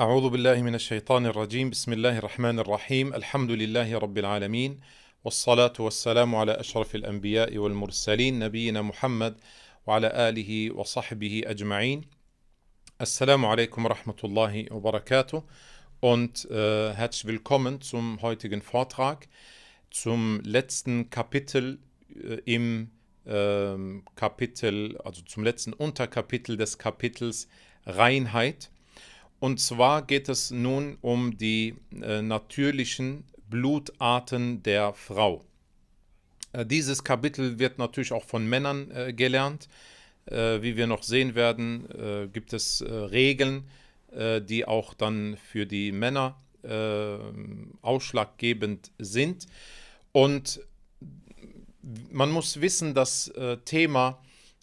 أعوذ بالله من الشيطان الرجيم بسم الله الرحمن الرحيم الحمد لله رب العالمين والصلاة والسلام على أشرف الأنبياء والمرسلين نبينا محمد وعلى آله وصحبه أجمعين السلام عليكم ورحمة الله وبركاته und äh, herzlich willkommen zum heutigen Vortrag zum letzten Kapitel äh, im äh, Kapitel, also zum letzten Unterkapitel des Kapitels Reinheit. Und zwar geht es nun um die äh, natürlichen Blutarten der Frau. Äh, dieses Kapitel wird natürlich auch von Männern äh, gelernt. Äh, wie wir noch sehen werden, äh, gibt es äh, Regeln, die auch dann für die Männer ausschlaggebend sind. Und man muss wissen, das Thema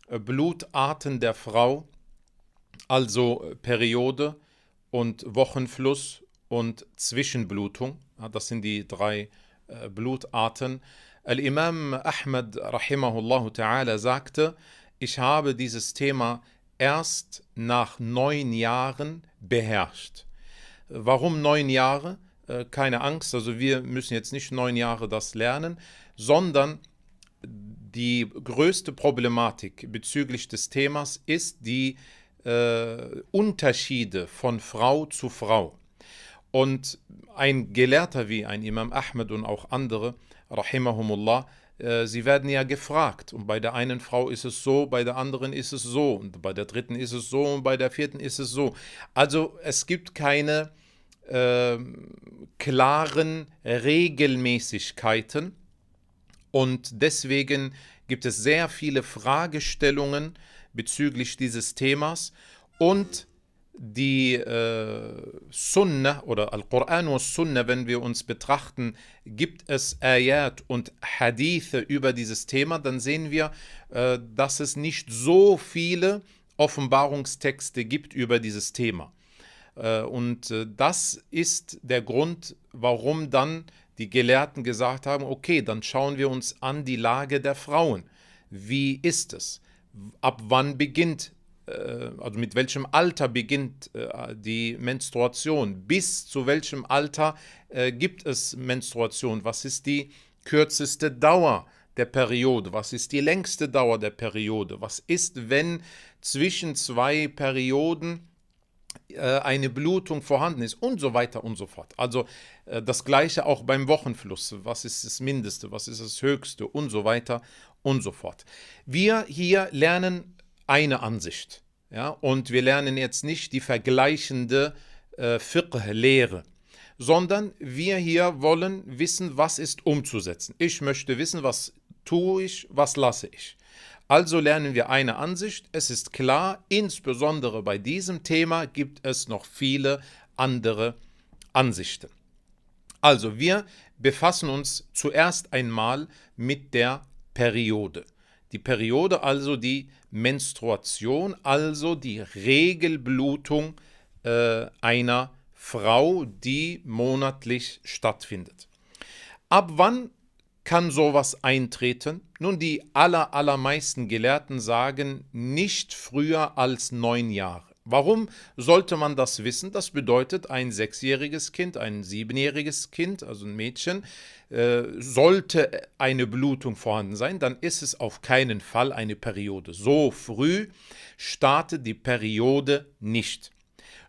Blutarten der Frau, also Periode, und Wochenfluss und Zwischenblutung. Das sind die drei äh, Blutarten. Al-Imam Ahmed rahimahullah ta'ala sagte, ich habe dieses Thema erst nach neun Jahren beherrscht. Warum neun Jahre? Äh, keine Angst, also wir müssen jetzt nicht neun Jahre das lernen, sondern die größte Problematik bezüglich des Themas ist die äh, Unterschiede von Frau zu Frau. Und ein Gelehrter wie ein Imam Ahmed und auch andere, rahimahumullah, äh, Sie werden ja gefragt und bei der einen Frau ist es so, bei der anderen ist es so und bei der dritten ist es so und bei der vierten ist es so. Also es gibt keine äh, klaren Regelmäßigkeiten und deswegen gibt es sehr viele Fragestellungen bezüglich dieses Themas und die äh, Sunna oder Al-Quran und Sunna, wenn wir uns betrachten, gibt es Ayat und Hadithe über dieses Thema, dann sehen wir, äh, dass es nicht so viele Offenbarungstexte gibt über dieses Thema. Äh, und äh, das ist der Grund, warum dann die Gelehrten gesagt haben, okay, dann schauen wir uns an die Lage der Frauen. Wie ist es? ab wann beginnt, äh, also mit welchem Alter beginnt äh, die Menstruation, bis zu welchem Alter äh, gibt es Menstruation, was ist die kürzeste Dauer der Periode, was ist die längste Dauer der Periode, was ist, wenn zwischen zwei Perioden eine Blutung vorhanden ist und so weiter und so fort. Also das gleiche auch beim Wochenfluss. Was ist das Mindeste, was ist das Höchste und so weiter und so fort. Wir hier lernen eine Ansicht ja, und wir lernen jetzt nicht die vergleichende äh, Fiqh-Lehre, sondern wir hier wollen wissen, was ist umzusetzen. Ich möchte wissen, was tue ich, was lasse ich. Also lernen wir eine Ansicht. Es ist klar, insbesondere bei diesem Thema gibt es noch viele andere Ansichten. Also wir befassen uns zuerst einmal mit der Periode. Die Periode also die Menstruation, also die Regelblutung äh, einer Frau, die monatlich stattfindet. Ab wann kann sowas eintreten? Nun, die aller, allermeisten Gelehrten sagen nicht früher als neun Jahre. Warum sollte man das wissen? Das bedeutet, ein sechsjähriges Kind, ein siebenjähriges Kind, also ein Mädchen, äh, sollte eine Blutung vorhanden sein, dann ist es auf keinen Fall eine Periode. So früh startet die Periode nicht,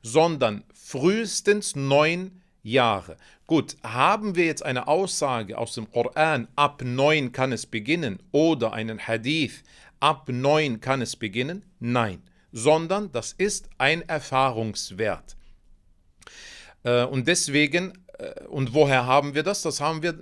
sondern frühestens neun Jahre. Gut, haben wir jetzt eine Aussage aus dem Koran, ab neun kann es beginnen, oder einen Hadith, ab neun kann es beginnen? Nein, sondern das ist ein Erfahrungswert. Äh, und deswegen äh, und woher haben wir das? Das haben wir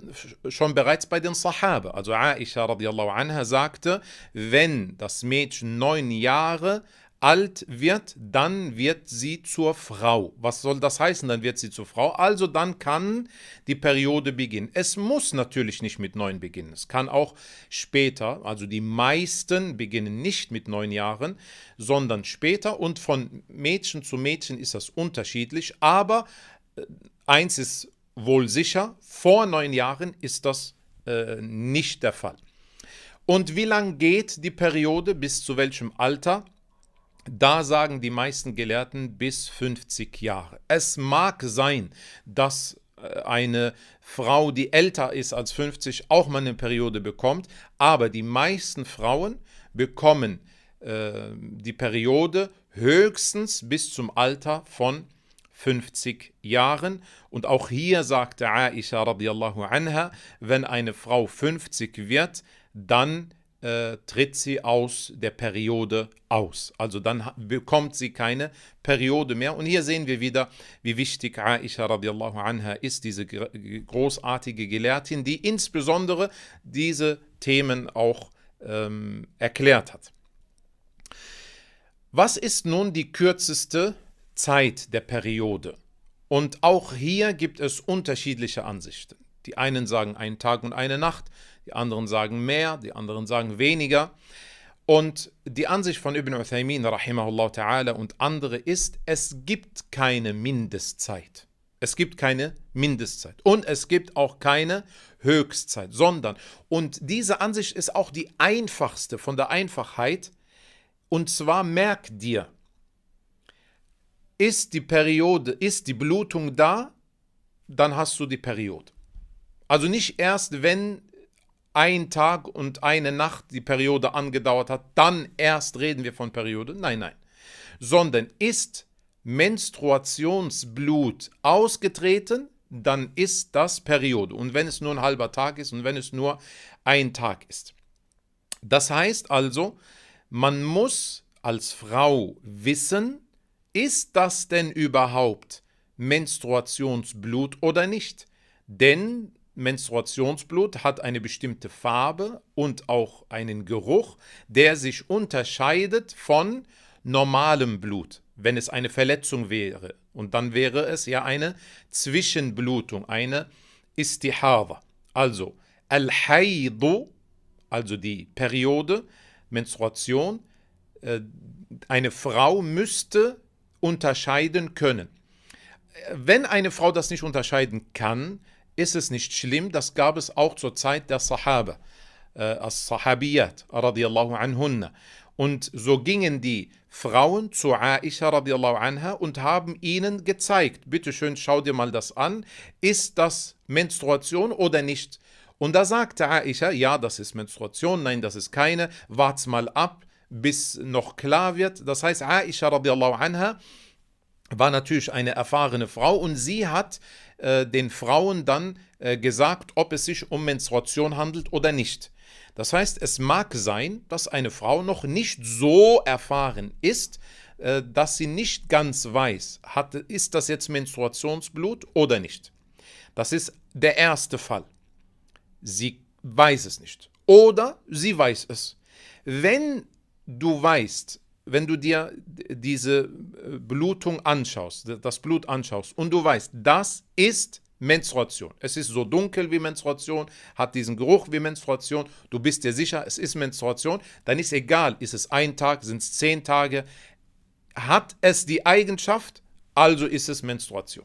schon bereits bei den Sahaba. Also Aisha radiallahu anha sagte, wenn das Mädchen neun Jahre alt wird, dann wird sie zur Frau. Was soll das heißen? Dann wird sie zur Frau. Also dann kann die Periode beginnen. Es muss natürlich nicht mit neun beginnen. Es kann auch später, also die meisten beginnen nicht mit neun Jahren, sondern später. Und von Mädchen zu Mädchen ist das unterschiedlich. Aber äh, eins ist wohl sicher, vor neun Jahren ist das äh, nicht der Fall. Und wie lang geht die Periode bis zu welchem Alter? Da sagen die meisten Gelehrten bis 50 Jahre. Es mag sein, dass äh, eine Frau, die älter ist als 50, auch mal eine Periode bekommt, aber die meisten Frauen bekommen äh, die Periode höchstens bis zum Alter von 50. 50 Jahren. Und auch hier sagte Aisha radiallahu anha, wenn eine Frau 50 wird, dann äh, tritt sie aus der Periode aus. Also dann bekommt sie keine Periode mehr. Und hier sehen wir wieder, wie wichtig Aisha radiallahu anha ist, diese großartige Gelehrtin, die insbesondere diese Themen auch ähm, erklärt hat. Was ist nun die kürzeste Zeit der Periode. Und auch hier gibt es unterschiedliche Ansichten. Die einen sagen einen Tag und eine Nacht, die anderen sagen mehr, die anderen sagen weniger. Und die Ansicht von Ibn Uthaymin rahimahullah ta'ala und andere ist, es gibt keine Mindestzeit. Es gibt keine Mindestzeit und es gibt auch keine Höchstzeit, sondern, und diese Ansicht ist auch die einfachste von der Einfachheit, und zwar merk dir, ist die Periode, ist die Blutung da, dann hast du die Periode. Also nicht erst, wenn ein Tag und eine Nacht die Periode angedauert hat, dann erst reden wir von Periode. Nein, nein. Sondern ist Menstruationsblut ausgetreten, dann ist das Periode. Und wenn es nur ein halber Tag ist und wenn es nur ein Tag ist. Das heißt also, man muss als Frau wissen, ist das denn überhaupt Menstruationsblut oder nicht? Denn Menstruationsblut hat eine bestimmte Farbe und auch einen Geruch, der sich unterscheidet von normalem Blut, wenn es eine Verletzung wäre. Und dann wäre es ja eine Zwischenblutung, eine Istihava. Also, Al-Haidu, also die Periode, Menstruation, äh, eine Frau müsste unterscheiden können. Wenn eine Frau das nicht unterscheiden kann, ist es nicht schlimm. Das gab es auch zur Zeit der Sahaba, äh, als Sahabiyat, radiallahu anhunna. Und so gingen die Frauen zu Aisha radiallahu anha und haben ihnen gezeigt, bitte schön, schau dir mal das an, ist das Menstruation oder nicht? Und da sagte Aisha, ja, das ist Menstruation, nein, das ist keine, wart's mal ab bis noch klar wird. Das heißt, Aisha radiallahu anha war natürlich eine erfahrene Frau und sie hat äh, den Frauen dann äh, gesagt, ob es sich um Menstruation handelt oder nicht. Das heißt, es mag sein, dass eine Frau noch nicht so erfahren ist, äh, dass sie nicht ganz weiß, hat, ist das jetzt Menstruationsblut oder nicht. Das ist der erste Fall. Sie weiß es nicht oder sie weiß es. Wenn du weißt, wenn du dir diese äh, Blutung anschaust, das Blut anschaust und du weißt, das ist Menstruation. Es ist so dunkel wie Menstruation, hat diesen Geruch wie Menstruation, du bist dir sicher, es ist Menstruation, dann ist egal, ist es ein Tag, sind es zehn Tage, hat es die Eigenschaft, also ist es Menstruation.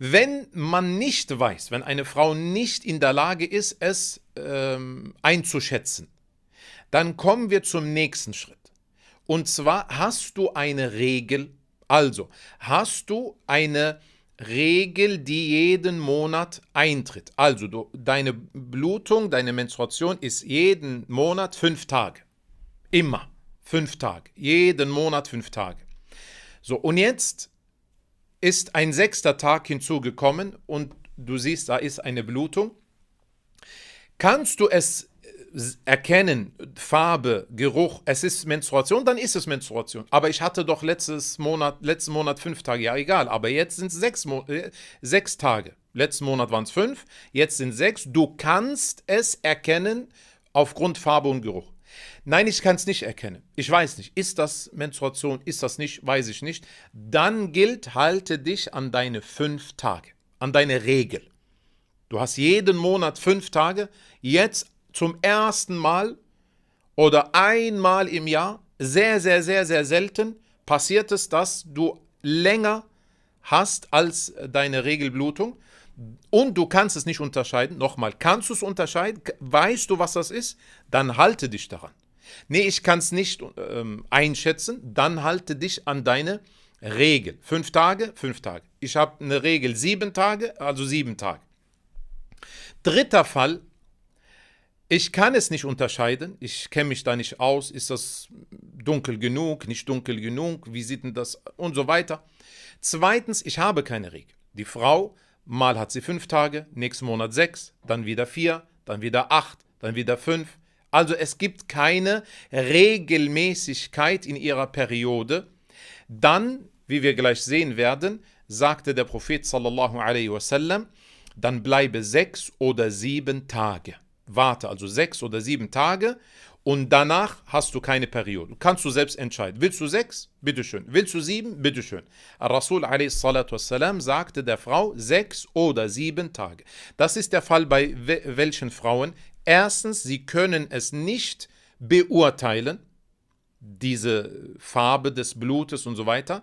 Wenn man nicht weiß, wenn eine Frau nicht in der Lage ist, es ähm, einzuschätzen, dann kommen wir zum nächsten Schritt. Und zwar hast du eine Regel, also hast du eine Regel, die jeden Monat eintritt. Also du, deine Blutung, deine Menstruation ist jeden Monat fünf Tage. Immer fünf Tage. Jeden Monat fünf Tage. So, und jetzt ist ein sechster Tag hinzugekommen und du siehst, da ist eine Blutung. Kannst du es erkennen, Farbe, Geruch, es ist Menstruation, dann ist es Menstruation. Aber ich hatte doch letztes Monat, letzten Monat fünf Tage, ja egal, aber jetzt sind es sechs, äh, sechs Tage. Letzten Monat waren es fünf, jetzt sind sechs. Du kannst es erkennen aufgrund Farbe und Geruch. Nein, ich kann es nicht erkennen. Ich weiß nicht. Ist das Menstruation? Ist das nicht? Weiß ich nicht. Dann gilt, halte dich an deine fünf Tage, an deine Regel. Du hast jeden Monat fünf Tage. Jetzt zum ersten Mal oder einmal im Jahr, sehr, sehr, sehr, sehr selten, passiert es, dass du länger hast als deine Regelblutung und du kannst es nicht unterscheiden. Nochmal, kannst du es unterscheiden? Weißt du, was das ist? Dann halte dich daran. Nee, ich kann es nicht ähm, einschätzen. Dann halte dich an deine Regel. Fünf Tage, fünf Tage. Ich habe eine Regel sieben Tage, also sieben Tage. Dritter Fall, ich kann es nicht unterscheiden. Ich kenne mich da nicht aus. Ist das dunkel genug, nicht dunkel genug? Wie sieht denn das und so weiter? Zweitens, ich habe keine Regel. Die Frau, mal hat sie fünf Tage, nächsten Monat sechs, dann wieder vier, dann wieder acht, dann wieder fünf. Also es gibt keine Regelmäßigkeit in ihrer Periode. Dann, wie wir gleich sehen werden, sagte der Prophet sallallahu alaihi wasallam, dann bleibe sechs oder sieben Tage warte, also sechs oder sieben Tage und danach hast du keine Periode. Kannst du selbst entscheiden. Willst du sechs? Bitteschön. Willst du sieben? Bitteschön. Rasul wassalam, sagte der Frau sechs oder sieben Tage. Das ist der Fall bei welchen Frauen? Erstens, sie können es nicht beurteilen, diese Farbe des Blutes und so weiter.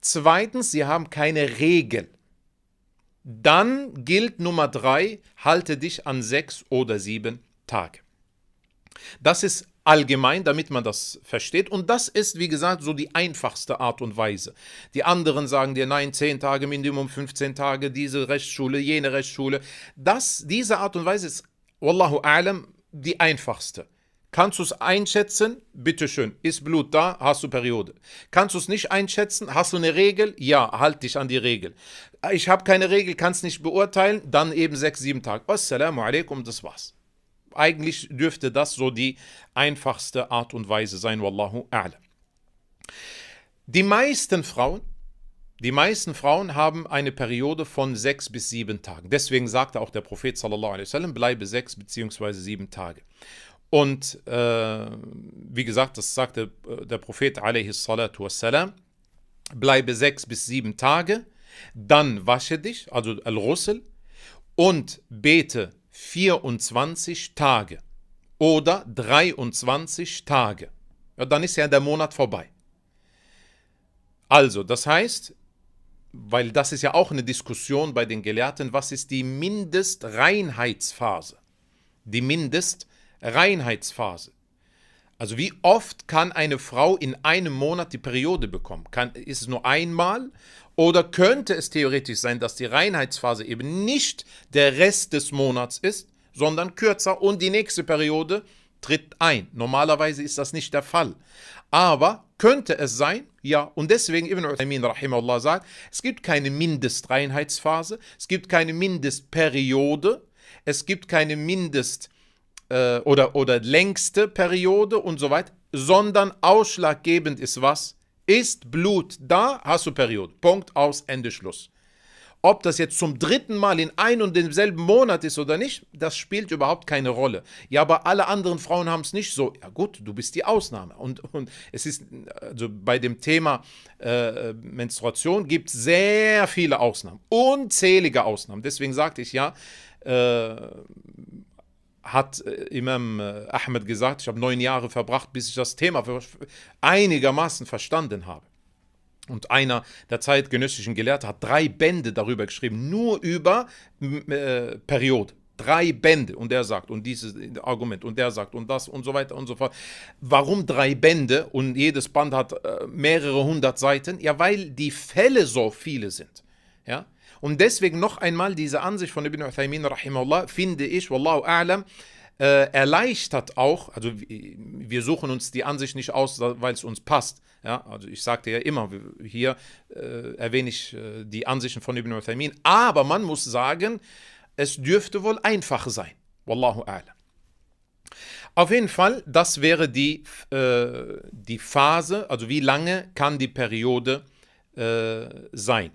Zweitens, sie haben keine Regel. Dann gilt Nummer drei, halte dich an sechs oder sieben Tage. Das ist allgemein, damit man das versteht. Und das ist, wie gesagt, so die einfachste Art und Weise. Die anderen sagen dir, nein, zehn Tage Minimum, 15 Tage, diese Rechtsschule, jene Rechtsschule. Das, diese Art und Weise ist, wallahu alam, die einfachste. Kannst du es einschätzen? Bitteschön, ist Blut da, hast du Periode. Kannst du es nicht einschätzen? Hast du eine Regel? Ja, halt dich an die Regel. Ich habe keine Regel, kann es nicht beurteilen, dann eben sechs, sieben Tage. Assalamu alaikum, das war's. Eigentlich dürfte das so die einfachste Art und Weise sein, wallahu a'lam. Die meisten Frauen, die meisten Frauen haben eine Periode von sechs bis sieben Tagen. Deswegen sagte auch der Prophet sallallahu alaihi wasallam, bleibe sechs beziehungsweise sieben Tage. Und äh, wie gesagt, das sagte äh, der Prophet wassalam, bleibe sechs bis sieben Tage, dann wasche dich, also Al-Russel, und bete 24 Tage oder 23 Tage. Ja, dann ist ja der Monat vorbei. Also, das heißt, weil das ist ja auch eine Diskussion bei den Gelehrten, was ist die Mindestreinheitsphase? Die Mindestreinheitsphase. Reinheitsphase. Also wie oft kann eine Frau in einem Monat die Periode bekommen? Kann, ist es nur einmal? Oder könnte es theoretisch sein, dass die Reinheitsphase eben nicht der Rest des Monats ist, sondern kürzer und die nächste Periode tritt ein. Normalerweise ist das nicht der Fall. Aber könnte es sein? Ja. Und deswegen Ibn Uthaymin rahimahullah sagt, es gibt keine Mindestreinheitsphase, es gibt keine Mindestperiode, es gibt keine Mindest äh, oder, oder längste Periode und so weiter, sondern ausschlaggebend ist was? Ist Blut da, hast du Periode. Punkt, aus, Ende, Schluss. Ob das jetzt zum dritten Mal in einem und demselben Monat ist oder nicht, das spielt überhaupt keine Rolle. Ja, aber alle anderen Frauen haben es nicht so. Ja gut, du bist die Ausnahme. Und, und es ist, also bei dem Thema äh, Menstruation gibt es sehr viele Ausnahmen, unzählige Ausnahmen. Deswegen sagte ich ja, äh, hat äh, Imam äh, Ahmed gesagt, ich habe neun Jahre verbracht, bis ich das Thema einigermaßen verstanden habe. Und einer der zeitgenössischen Gelehrten hat drei Bände darüber geschrieben, nur über äh, Periode. Drei Bände und er sagt und dieses Argument und der sagt und das und so weiter und so fort. Warum drei Bände und jedes Band hat äh, mehrere hundert Seiten? Ja, weil die Fälle so viele sind. Ja, und deswegen noch einmal diese Ansicht von Ibn Uthaymin, rahimahullah, finde ich, wallahu a'lam, äh, erleichtert auch, also wir suchen uns die Ansicht nicht aus, weil es uns passt. Ja, also ich sagte ja immer, hier äh, erwähne ich äh, die Ansichten von Ibn Uthaymin, aber man muss sagen, es dürfte wohl einfach sein. Wallahu a'lam. Auf jeden Fall, das wäre die, äh, die Phase, also wie lange kann die Periode äh, sein.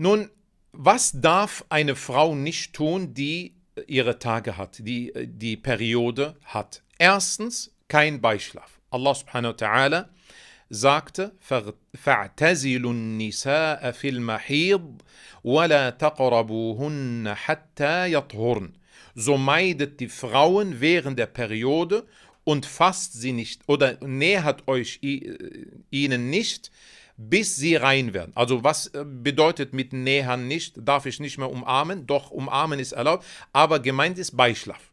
Nun, was darf eine Frau nicht tun, die ihre Tage hat, die äh, die Periode hat? Erstens, kein Beischlaf. Allah subhanahu wa ta'ala sagte, فَاعْتَزِلُ النِّسَاءَ فِي الْمَحِيضِ وَلَا تَقْرَبُوهُنَّ حَتَّى يَطْهُرْنَ So meidet die Frauen während der Periode und fasst sie nicht oder nähert euch äh, ihnen nicht, bis sie rein werden. Also was äh, bedeutet mit Nähern nicht, darf ich nicht mehr umarmen, doch umarmen ist erlaubt, aber gemeint ist Beischlaf.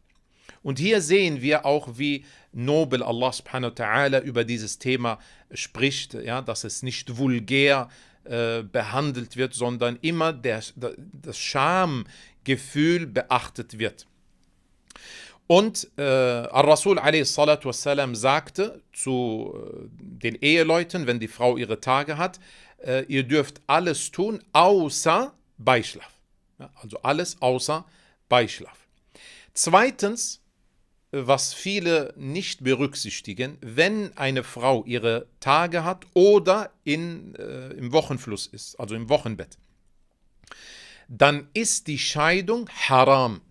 Und hier sehen wir auch, wie nobel Allah subhanahu wa ta'ala über dieses Thema spricht, ja, dass es nicht vulgär äh, behandelt wird, sondern immer der, der, das Schamgefühl beachtet wird. Und äh, Al-Rasul wassalam, sagte zu äh, den Eheleuten, wenn die Frau ihre Tage hat, äh, ihr dürft alles tun, außer Beischlaf. Ja, also alles außer Beischlaf. Zweitens, was viele nicht berücksichtigen, wenn eine Frau ihre Tage hat oder in, äh, im Wochenfluss ist, also im Wochenbett, dann ist die Scheidung haram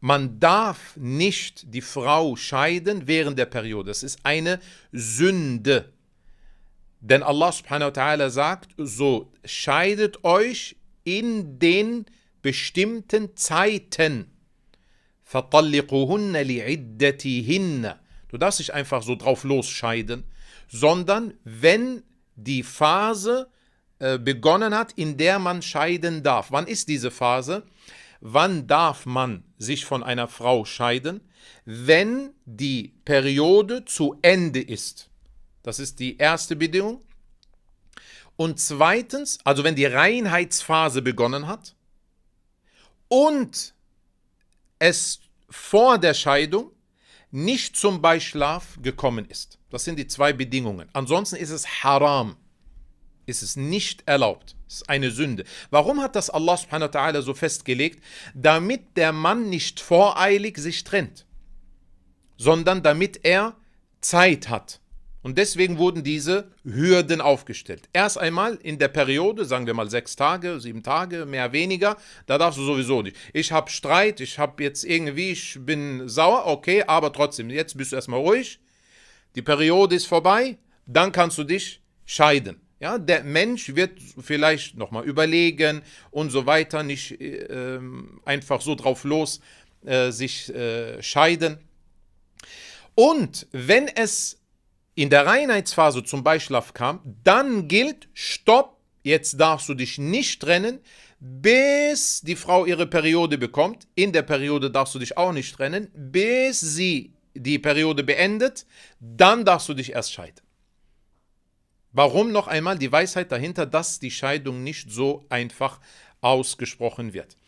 man darf nicht die Frau scheiden während der Periode. Das ist eine Sünde. Denn Allah subhanahu wa ta'ala sagt, so scheidet euch in den bestimmten Zeiten. Du darfst nicht einfach so drauf losscheiden, sondern wenn die Phase äh, begonnen hat, in der man scheiden darf. Wann ist diese Phase? wann darf man sich von einer Frau scheiden? Wenn die Periode zu Ende ist. Das ist die erste Bedingung. Und zweitens, also wenn die Reinheitsphase begonnen hat und es vor der Scheidung nicht zum Beischlaf gekommen ist. Das sind die zwei Bedingungen. Ansonsten ist es haram ist es nicht erlaubt. Es ist eine Sünde. Warum hat das Allah subhanahu wa ta'ala so festgelegt? Damit der Mann nicht voreilig sich trennt, sondern damit er Zeit hat. Und deswegen wurden diese Hürden aufgestellt. Erst einmal in der Periode, sagen wir mal sechs Tage, sieben Tage, mehr, weniger, da darfst du sowieso nicht. Ich habe Streit, ich habe jetzt irgendwie, ich bin sauer, okay, aber trotzdem, jetzt bist du erstmal ruhig. Die Periode ist vorbei, dann kannst du dich scheiden. Ja, der Mensch wird vielleicht nochmal überlegen und so weiter, nicht äh, ähm, einfach so drauf los äh, sich äh, scheiden. Und wenn es in der Reinheitsphase zum Beispiel kam, dann gilt Stopp, jetzt darfst du dich nicht trennen, bis die Frau ihre Periode bekommt. In der Periode darfst du dich auch nicht trennen, bis sie die Periode beendet, dann darfst du dich erst scheiden. Warum noch einmal die Weisheit dahinter, dass die Scheidung nicht so einfach ausgesprochen wird?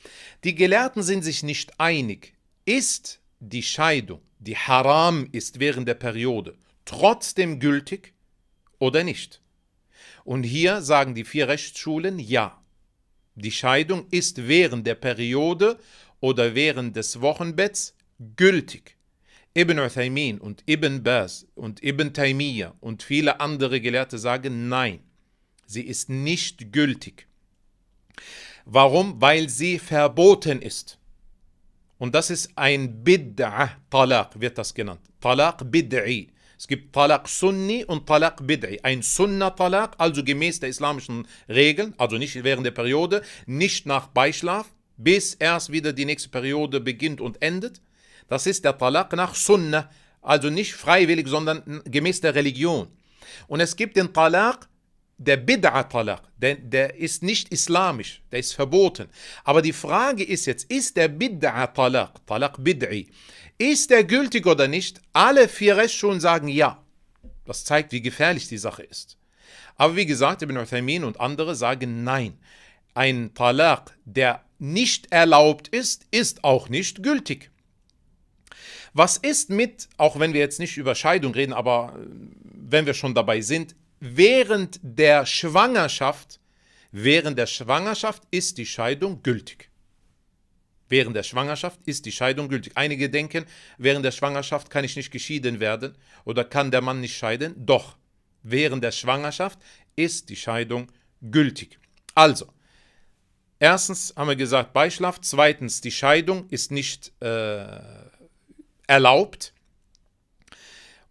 Die Gelehrten sind sich nicht einig. Ist die Scheidung, die haram ist während der Periode, trotzdem gültig oder nicht? Und hier sagen die vier Rechtsschulen ja. Die Scheidung ist während der Periode oder während des Wochenbetts gültig. Ibn Uthaymin und Ibn Baz und Ibn Taymiyyah und viele andere Gelehrte sagen, nein, sie ist nicht gültig. Warum? Weil sie verboten ist. Und das ist ein Bid'ah, Talaq wird das genannt. Talaq Bid'i. Es gibt Talaq Sunni und Talaq Bid'i. Ein Sunna-Talaq, also gemäß der islamischen Regeln, also nicht während der Periode, nicht nach Beischlaf, bis erst wieder die nächste Periode beginnt und endet. Das ist der Talaq nach Sunnah, also nicht freiwillig, sondern gemäß der Religion. Und es gibt den Talaq, der bida Talaq, der, der ist nicht islamisch, der ist verboten. Aber die Frage ist jetzt, ist der bida Talaq, Talaq Bid'i, ist der gültig oder nicht? Alle vier Rechtsschulen sagen ja. Das zeigt, wie gefährlich die Sache ist. Aber wie gesagt, Ibn Uthaymin und andere sagen nein. Ein Talaq, der nicht erlaubt ist, ist auch nicht gültig. Was ist mit, auch wenn wir jetzt nicht über Scheidung reden, aber äh, wenn wir schon dabei sind, während der Schwangerschaft, während der Schwangerschaft ist die Scheidung gültig. Während der Schwangerschaft ist die Scheidung gültig. Einige denken, während der Schwangerschaft kann ich nicht geschieden werden oder kann der Mann nicht scheiden. Doch, während der Schwangerschaft ist die Scheidung gültig. Also, erstens haben wir gesagt, Beischlaf. Zweitens, die Scheidung ist nicht äh, erlaubt.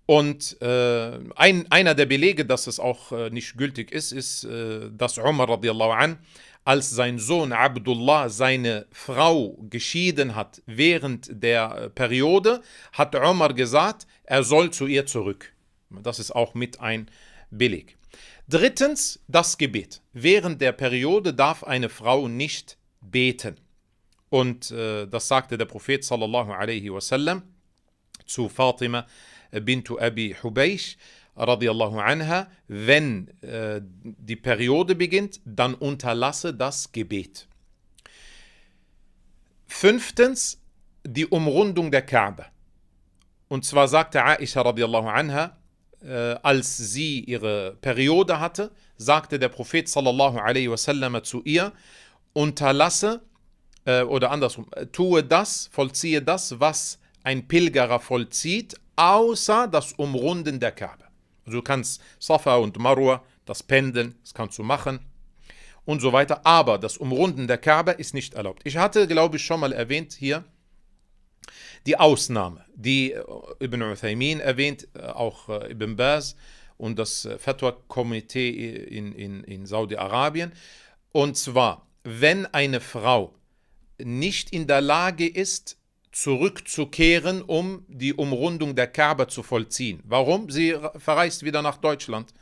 Und äh, ein, einer der Belege, dass es auch äh, nicht gültig ist, ist, äh, dass Umar radiallahu an, als sein Sohn Abdullah seine Frau geschieden hat während der äh, Periode, hat Umar gesagt, er soll zu ihr zurück. Das ist auch mit ein Beleg. Drittens, das Gebet. Während der Periode darf eine Frau nicht beten. Und äh, das sagte der Prophet sallallahu alaihi wasallam, zu Fatima bintu Abi Hubeish radiallahu anha, wenn äh, die Periode beginnt, dann unterlasse das Gebet. Fünftens, die Umrundung der Kaaba. Und zwar sagte Aisha radiallahu anha, äh, als sie ihre Periode hatte, sagte der Prophet sallallahu alaihi wasallam zu ihr, unterlasse äh, oder andersrum, tue das, vollziehe das, was ein Pilgerer vollzieht, außer das Umrunden der Kabe. Also du kannst Safa und Marwa, das Pendeln, das kannst du machen und so weiter. Aber das Umrunden der Kabe ist nicht erlaubt. Ich hatte, glaube ich, schon mal erwähnt hier die Ausnahme, die äh, Ibn Uthaymin erwähnt, äh, auch äh, Ibn Baz und das Fatwa-Komitee in, in, in Saudi-Arabien. Und zwar, wenn eine Frau nicht in der Lage ist, zurückzukehren, um die Umrundung der Kaaba zu vollziehen. Warum? Sie verreist wieder nach Deutschland.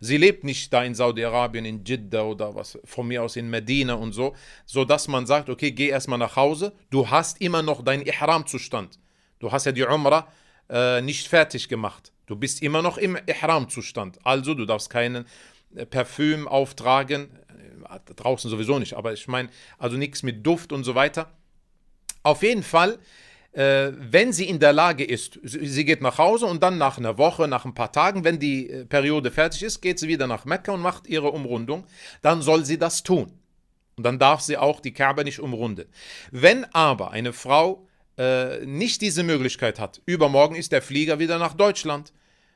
Sie lebt nicht da in Saudi-Arabien, in Jeddah oder was, von mir aus in Medina und so, sodass man sagt, okay, geh erstmal nach Hause, du hast immer noch deinen Ihram-Zustand. Du hast ja die Umrah äh, nicht fertig gemacht. Du bist immer noch im Ihram-Zustand. Also, du darfst keinen äh, Parfüm auftragen, äh, draußen sowieso nicht, aber ich meine, also nichts mit Duft und so weiter. Auf jeden Fall, äh, wenn sie in der Lage ist, sie geht nach Hause und dann nach einer Woche, nach ein paar Tagen, wenn die äh, Periode fertig ist, geht sie wieder nach Mekka und macht ihre Umrundung, dann soll sie das tun. Und dann darf sie auch die Kaaba nicht umrunden. Wenn aber eine Frau äh, nicht diese Möglichkeit hat, übermorgen ist der Flieger wieder nach Deutschland,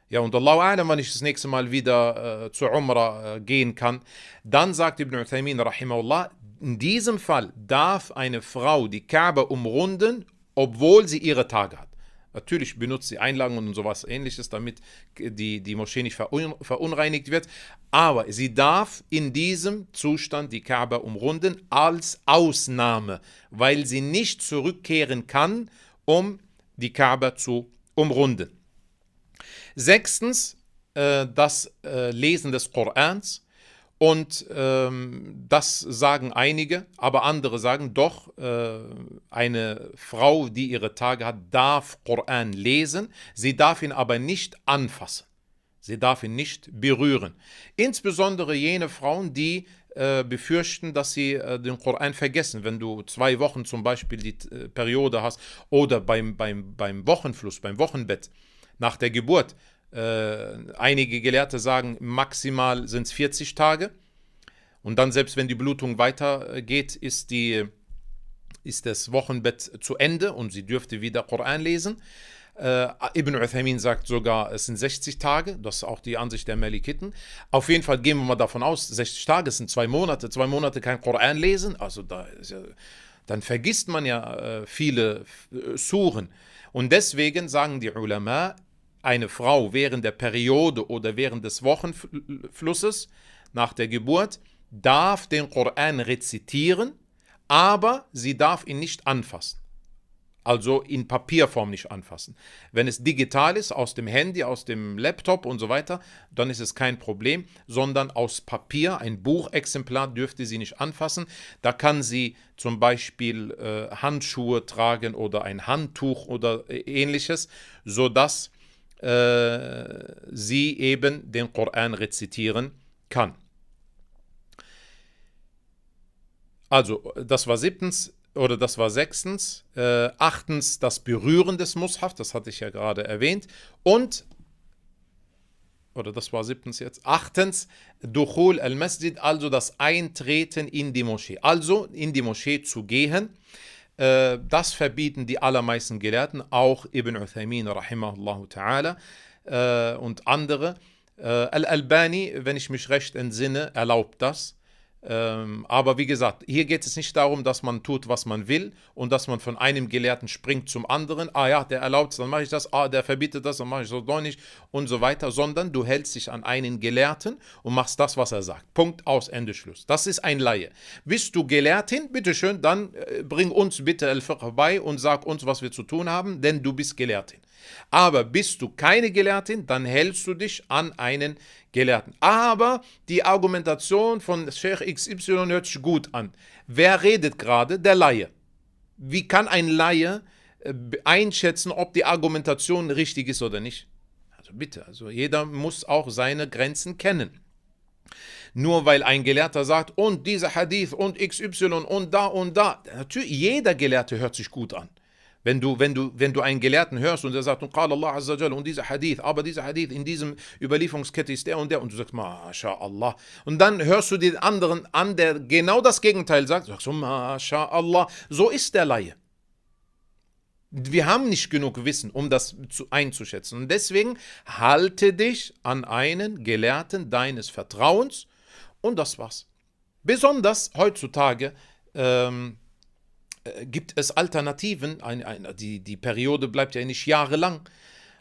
ja, und Allahu A'lam, wenn ich das nächste Mal wieder äh, zur Umrah äh, gehen kann, dann sagt Ibn Uthaymin, rahimahullah, in diesem Fall darf eine Frau die Kaaba umrunden, obwohl sie ihre Tage hat. Natürlich benutzt sie Einlagen und sowas ähnliches, damit die, die Moschee nicht verunreinigt wird. Aber sie darf in diesem Zustand die Kaaba umrunden als Ausnahme, weil sie nicht zurückkehren kann, um die Kaaba zu umrunden. Sechstens, äh, das äh, Lesen des Korans. Und ähm, das sagen einige, aber andere sagen doch, äh, eine Frau, die ihre Tage hat, darf Koran lesen, sie darf ihn aber nicht anfassen, sie darf ihn nicht berühren. Insbesondere jene Frauen, die äh, befürchten, dass sie äh, den Koran vergessen. Wenn du zwei Wochen zum Beispiel die äh, Periode hast oder beim, beim, beim Wochenfluss, beim Wochenbett nach der Geburt, äh, einige Gelehrte sagen, maximal sind es 40 Tage. Und dann, selbst wenn die Blutung weitergeht, ist, die, ist das Wochenbett zu Ende und sie dürfte wieder Koran lesen. Äh, Ibn Uthamin sagt sogar, es sind 60 Tage. Das ist auch die Ansicht der Malikiten. Auf jeden Fall gehen wir mal davon aus, 60 Tage sind zwei Monate. Zwei Monate kein Koran lesen. Also da ja, dann vergisst man ja äh, viele äh, Suren. Und deswegen sagen die Ulama, eine Frau während der Periode oder während des Wochenflusses nach der Geburt darf den Koran rezitieren, aber sie darf ihn nicht anfassen. Also in Papierform nicht anfassen. Wenn es digital ist, aus dem Handy, aus dem Laptop und so weiter, dann ist es kein Problem, sondern aus Papier, ein Buchexemplar dürfte sie nicht anfassen. Da kann sie zum Beispiel äh, Handschuhe tragen oder ein Handtuch oder äh, ähnliches, sodass äh, sie eben den Koran rezitieren kann. Also, das war siebtens oder das war sechstens. Äh, achtens, das Berühren des Mushaf, das hatte ich ja gerade erwähnt. Und, oder das war siebtens jetzt, achtens, Dukhul al-Masjid, also das Eintreten in die Moschee. Also in die Moschee zu gehen. Äh, das verbieten die allermeisten Gelehrten, auch Ibn Uthaymin rahimahullahu ta'ala äh, und andere. Äh, Al-Albani, wenn ich mich recht entsinne, erlaubt das. Ähm, aber wie gesagt, hier geht es nicht darum, dass man tut, was man will und dass man von einem Gelehrten springt zum anderen. Ah ja, der erlaubt es, dann mache ich das. Ah, der verbietet das, dann mache ich das doch nicht und so weiter. Sondern du hältst dich an einen Gelehrten und machst das, was er sagt. Punkt, aus, Ende, Schluss. Das ist ein Laie. Bist du Gelehrtin, bitteschön, dann äh, bring uns bitte al bei und sag uns, was wir zu tun haben, denn du bist Gelehrtin. Aber bist du keine Gelehrtin, dann hältst du dich an einen Gelehrten. Aber die Argumentation von Sheikh XY hört sich gut an. Wer redet gerade? Der Laie. Wie kann ein Laie äh, einschätzen, ob die Argumentation richtig ist oder nicht? Also bitte, also jeder muss auch seine Grenzen kennen. Nur weil ein Gelehrter sagt, und dieser Hadith und XY und da und da. Natürlich, jeder Gelehrte hört sich gut an. Wenn du, wenn du, wenn du einen Gelehrten hörst und der sagt, und Qala Allah Azza und dieser Hadith, aber dieser Hadith in diesem Überlieferungskette ist der und der und du sagst, MashaAllah. Und dann hörst du den anderen an, der genau das Gegenteil sagt, sagst du, MashaAllah. So ist der Laie. Wir haben nicht genug Wissen, um das einzuschätzen. Und deswegen halte dich an einen Gelehrten deines Vertrauens und das war's. Besonders heutzutage ähm, äh, gibt es Alternativen. Ein, ein, die, die Periode bleibt ja nicht jahrelang.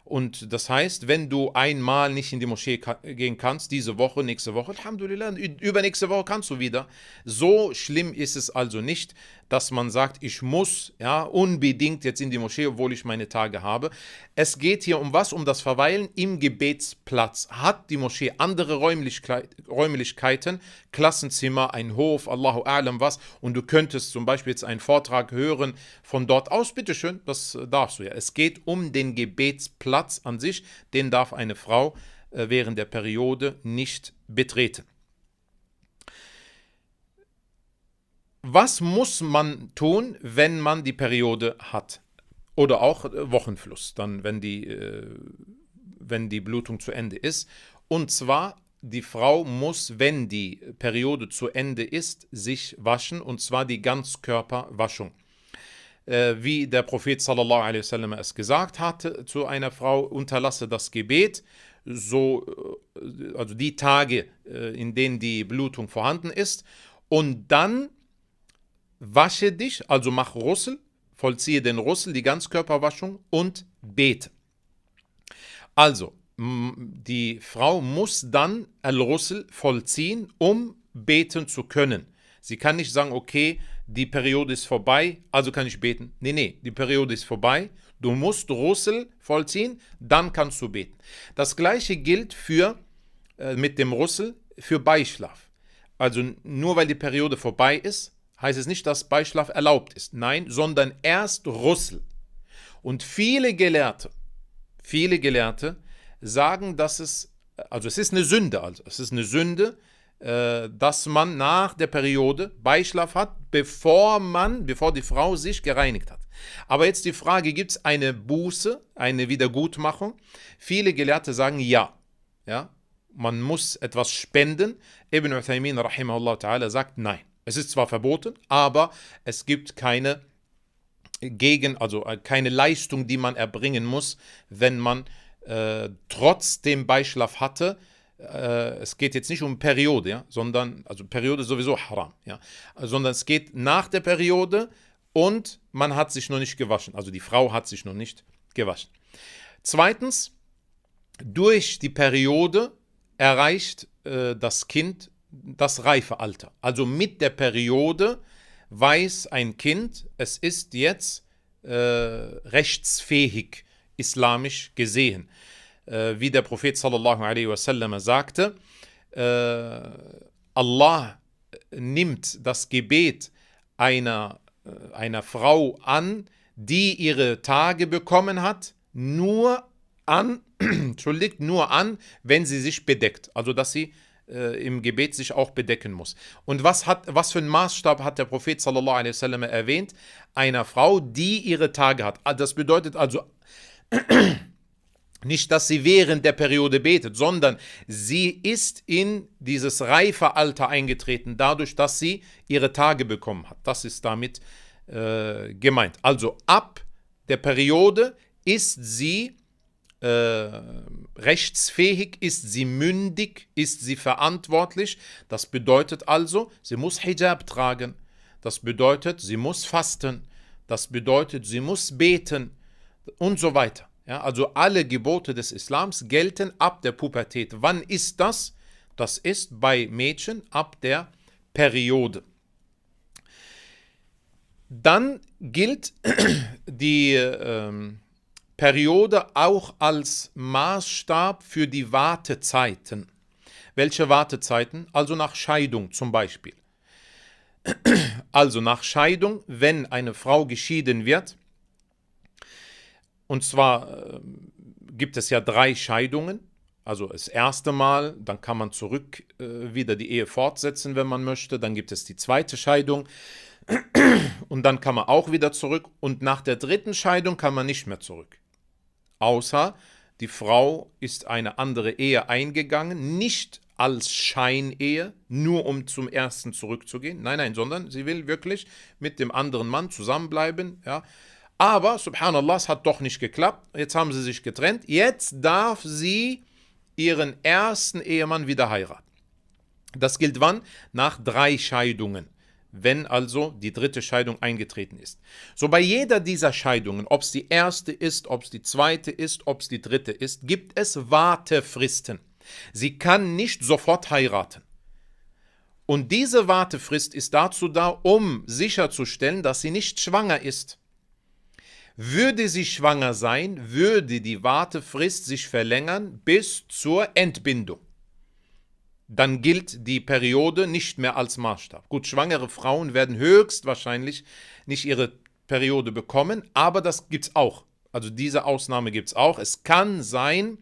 Und das heißt, wenn du einmal nicht in die Moschee ka gehen kannst, diese Woche, nächste Woche, Alhamdulillah, übernächste Woche kannst du wieder. So schlimm ist es also nicht, dass man sagt, ich muss ja unbedingt jetzt in die Moschee, obwohl ich meine Tage habe. Es geht hier um was? Um das Verweilen im Gebetsplatz. Hat die Moschee andere Räumlichkeit, Räumlichkeiten? Klassenzimmer, ein Hof, Allahu A'lam was und du könntest zum Beispiel jetzt einen Vortrag hören von dort aus, bitteschön, das darfst du ja. Es geht um den Gebetsplatz an sich, den darf eine Frau äh, während der Periode nicht betreten. Was muss man tun, wenn man die Periode hat? Oder auch äh, Wochenfluss, dann, wenn die, äh, wenn die Blutung zu Ende ist. Und zwar die Frau muss, wenn die Periode zu Ende ist, sich waschen und zwar die Ganzkörperwaschung. Äh, wie der Prophet sallallahu alaihi wasallam es gesagt hatte zu einer Frau, unterlasse das Gebet, so, äh, also die Tage, äh, in denen die Blutung vorhanden ist, und dann wasche dich, also mach Russel, vollziehe den Russel, die Ganzkörperwaschung und bete. Also, die Frau muss dann Al-Russel vollziehen, um beten zu können. Sie kann nicht sagen, okay, die Periode ist vorbei, also kann ich beten. Nee, nee, die Periode ist vorbei. Du musst Russel vollziehen, dann kannst du beten. Das gleiche gilt für äh, mit dem Russel für Beischlaf. Also nur weil die Periode vorbei ist, heißt es nicht, dass Beischlaf erlaubt ist. Nein, sondern erst Russel. Und viele Gelehrte, viele Gelehrte sagen, dass es, also es ist eine Sünde, also es ist eine Sünde, äh, dass man nach der Periode Beischlaf hat, bevor man, bevor die Frau sich gereinigt hat. Aber jetzt die Frage, gibt es eine Buße, eine Wiedergutmachung? Viele Gelehrte sagen ja. ja. Man muss etwas spenden. Ibn Uthaymin rahimahullah ta'ala sagt nein. Es ist zwar verboten, aber es gibt keine gegen, also äh, keine Leistung, die man erbringen muss, wenn man äh, trotzdem Beischlaf hatte, äh, es geht jetzt nicht um Periode, ja, sondern, also Periode sowieso haram, ja, sondern es geht nach der Periode und man hat sich noch nicht gewaschen. Also die Frau hat sich noch nicht gewaschen. Zweitens, durch die Periode erreicht äh, das Kind das reife Alter. Also mit der Periode weiß ein Kind, es ist jetzt äh, rechtsfähig islamisch gesehen. Äh, wie der Prophet sallallahu alaihi wasallam sagte, äh, Allah nimmt das Gebet einer, äh, einer Frau an, die ihre Tage bekommen hat, nur an, entschuldigt, nur an, wenn sie sich bedeckt. Also, dass sie äh, im Gebet sich auch bedecken muss. Und was, hat, was für einen Maßstab hat der Prophet sallallahu alaihi wasallam erwähnt? Einer Frau, die ihre Tage hat. Ah, das bedeutet also, Nicht, dass sie während der Periode betet, sondern sie ist in dieses reife Alter eingetreten, dadurch, dass sie ihre Tage bekommen hat. Das ist damit äh, gemeint. Also ab der Periode ist sie äh, rechtsfähig, ist sie mündig, ist sie verantwortlich. Das bedeutet also, sie muss Hijab tragen. Das bedeutet, sie muss fasten. Das bedeutet, sie muss beten und so weiter. Ja, also alle Gebote des Islams gelten ab der Pubertät. Wann ist das? Das ist bei Mädchen ab der Periode. Dann gilt die ähm, Periode auch als Maßstab für die Wartezeiten. Welche Wartezeiten? Also nach Scheidung zum Beispiel. Also nach Scheidung, wenn eine Frau geschieden wird, und zwar äh, gibt es ja drei Scheidungen. Also das erste Mal, dann kann man zurück äh, wieder die Ehe fortsetzen, wenn man möchte. Dann gibt es die zweite Scheidung und dann kann man auch wieder zurück. Und nach der dritten Scheidung kann man nicht mehr zurück. Außer die Frau ist eine andere Ehe eingegangen, nicht als Scheinehe, nur um zum ersten zurückzugehen. Nein, nein, sondern sie will wirklich mit dem anderen Mann zusammenbleiben, ja, aber, subhanallah, es hat doch nicht geklappt. Jetzt haben sie sich getrennt. Jetzt darf sie ihren ersten Ehemann wieder heiraten. Das gilt wann? Nach drei Scheidungen, wenn also die dritte Scheidung eingetreten ist. So bei jeder dieser Scheidungen, ob es die erste ist, ob es die zweite ist, ob es die dritte ist, gibt es Wartefristen. Sie kann nicht sofort heiraten. Und diese Wartefrist ist dazu da, um sicherzustellen, dass sie nicht schwanger ist. Würde sie schwanger sein, würde die Wartefrist sich verlängern bis zur Entbindung. Dann gilt die Periode nicht mehr als Maßstab. Gut, schwangere Frauen werden höchstwahrscheinlich nicht ihre Periode bekommen, aber das gibt es auch. Also diese Ausnahme gibt es auch. Es kann sein,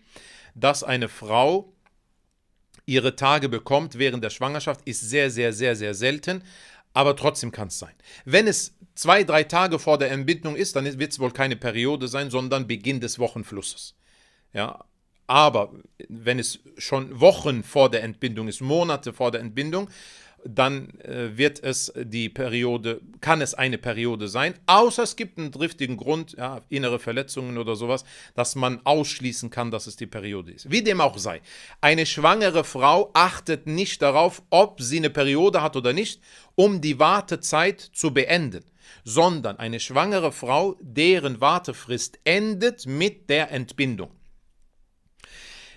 dass eine Frau ihre Tage bekommt während der Schwangerschaft, ist sehr, sehr, sehr, sehr selten aber trotzdem kann es sein. Wenn es zwei, drei Tage vor der Entbindung ist, dann wird es wohl keine Periode sein, sondern Beginn des Wochenflusses. Ja, aber wenn es schon Wochen vor der Entbindung ist, Monate vor der Entbindung, dann äh, wird es die Periode, kann es eine Periode sein, außer es gibt einen driftigen Grund, ja, innere Verletzungen oder sowas, dass man ausschließen kann, dass es die Periode ist. Wie dem auch sei, eine schwangere Frau achtet nicht darauf, ob sie eine Periode hat oder nicht, um die Wartezeit zu beenden, sondern eine schwangere Frau, deren Wartefrist endet mit der Entbindung.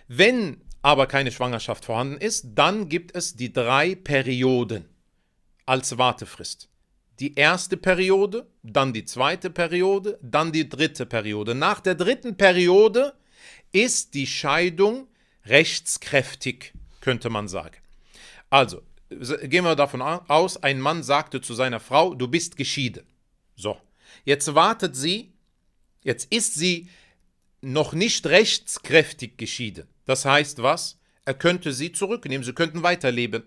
Wenn aber keine Schwangerschaft vorhanden ist, dann gibt es die drei Perioden als Wartefrist. Die erste Periode, dann die zweite Periode, dann die dritte Periode. Nach der dritten Periode ist die Scheidung rechtskräftig, könnte man sagen. Also, gehen wir davon aus, ein Mann sagte zu seiner Frau, du bist geschieden. So, jetzt wartet sie, jetzt ist sie noch nicht rechtskräftig geschieden. Das heißt was? Er könnte sie zurücknehmen, sie könnten weiterleben.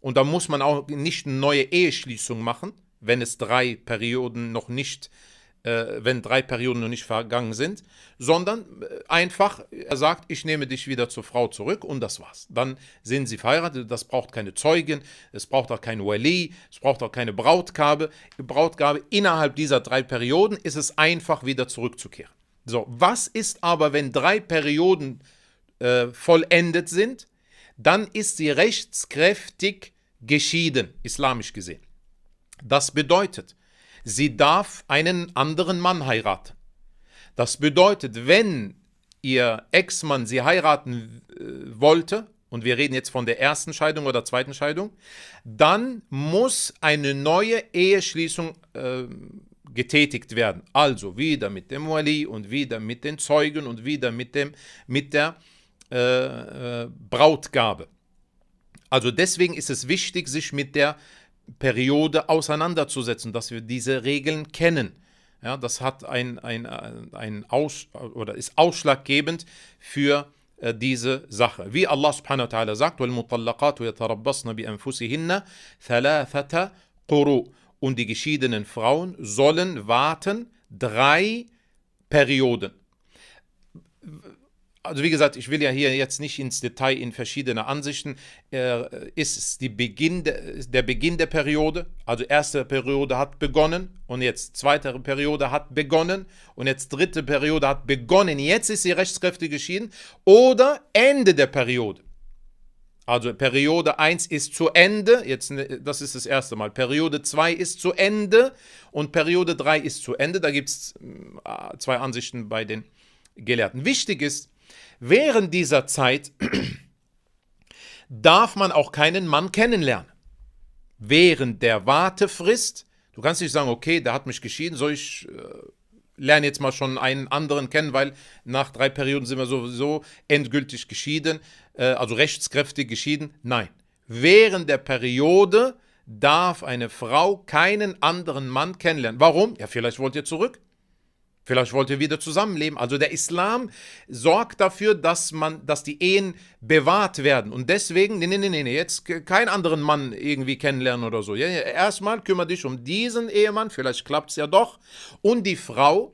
Und da muss man auch nicht eine neue Eheschließung machen, wenn es drei Perioden noch nicht, äh, wenn drei Perioden noch nicht vergangen sind, sondern äh, einfach, er sagt, ich nehme dich wieder zur Frau zurück und das war's. Dann sind sie verheiratet, das braucht keine Zeugin, es braucht auch kein Wali, es braucht auch keine Brautgabe. Brautgabe innerhalb dieser drei Perioden ist es einfach, wieder zurückzukehren. So, was ist aber, wenn drei Perioden äh, vollendet sind, dann ist sie rechtskräftig geschieden, islamisch gesehen. Das bedeutet, sie darf einen anderen Mann heiraten. Das bedeutet, wenn ihr Ex-Mann sie heiraten äh, wollte, und wir reden jetzt von der ersten Scheidung oder zweiten Scheidung, dann muss eine neue Eheschließung äh, getätigt werden. Also wieder mit dem Wali und wieder mit den Zeugen und wieder mit, dem, mit der äh, äh, Brautgabe. Also deswegen ist es wichtig, sich mit der Periode auseinanderzusetzen, dass wir diese Regeln kennen. Ja, das hat ein, ein, ein Aus, oder ist ausschlaggebend für äh, diese Sache. Wie Allah subhanahu wa ta'ala sagt, وَالْمُطَلَّقَاتُ يَتَرَبَّصْنَ بِأَنفُسِهِنَّ ثَلَاثَةَ قُرُوءٍ und die geschiedenen Frauen sollen warten drei Perioden also wie gesagt, ich will ja hier jetzt nicht ins Detail in verschiedene Ansichten. Äh, ist es die Beginn de, der Beginn der Periode? Also erste Periode hat begonnen und jetzt zweite Periode hat begonnen und jetzt dritte Periode hat begonnen. Jetzt ist sie rechtskräftig geschieden oder Ende der Periode. Also Periode 1 ist zu Ende, jetzt, ne, das ist das erste Mal. Periode 2 ist zu Ende und Periode 3 ist zu Ende. Da gibt es hm, zwei Ansichten bei den Gelehrten. Wichtig ist, Während dieser Zeit darf man auch keinen Mann kennenlernen. Während der Wartefrist, du kannst nicht sagen, okay, der hat mich geschieden, soll ich äh, lerne jetzt mal schon einen anderen kennen, weil nach drei Perioden sind wir sowieso endgültig geschieden, äh, also rechtskräftig geschieden. Nein, während der Periode darf eine Frau keinen anderen Mann kennenlernen. Warum? Ja, vielleicht wollt ihr zurück. Vielleicht wollt ihr wieder zusammenleben. Also der Islam sorgt dafür, dass man, dass die Ehen bewahrt werden. Und deswegen, nee, nee, nee, nee, jetzt keinen anderen Mann irgendwie kennenlernen oder so. Erstmal kümmere dich um diesen Ehemann, vielleicht klappt es ja doch. Und die Frau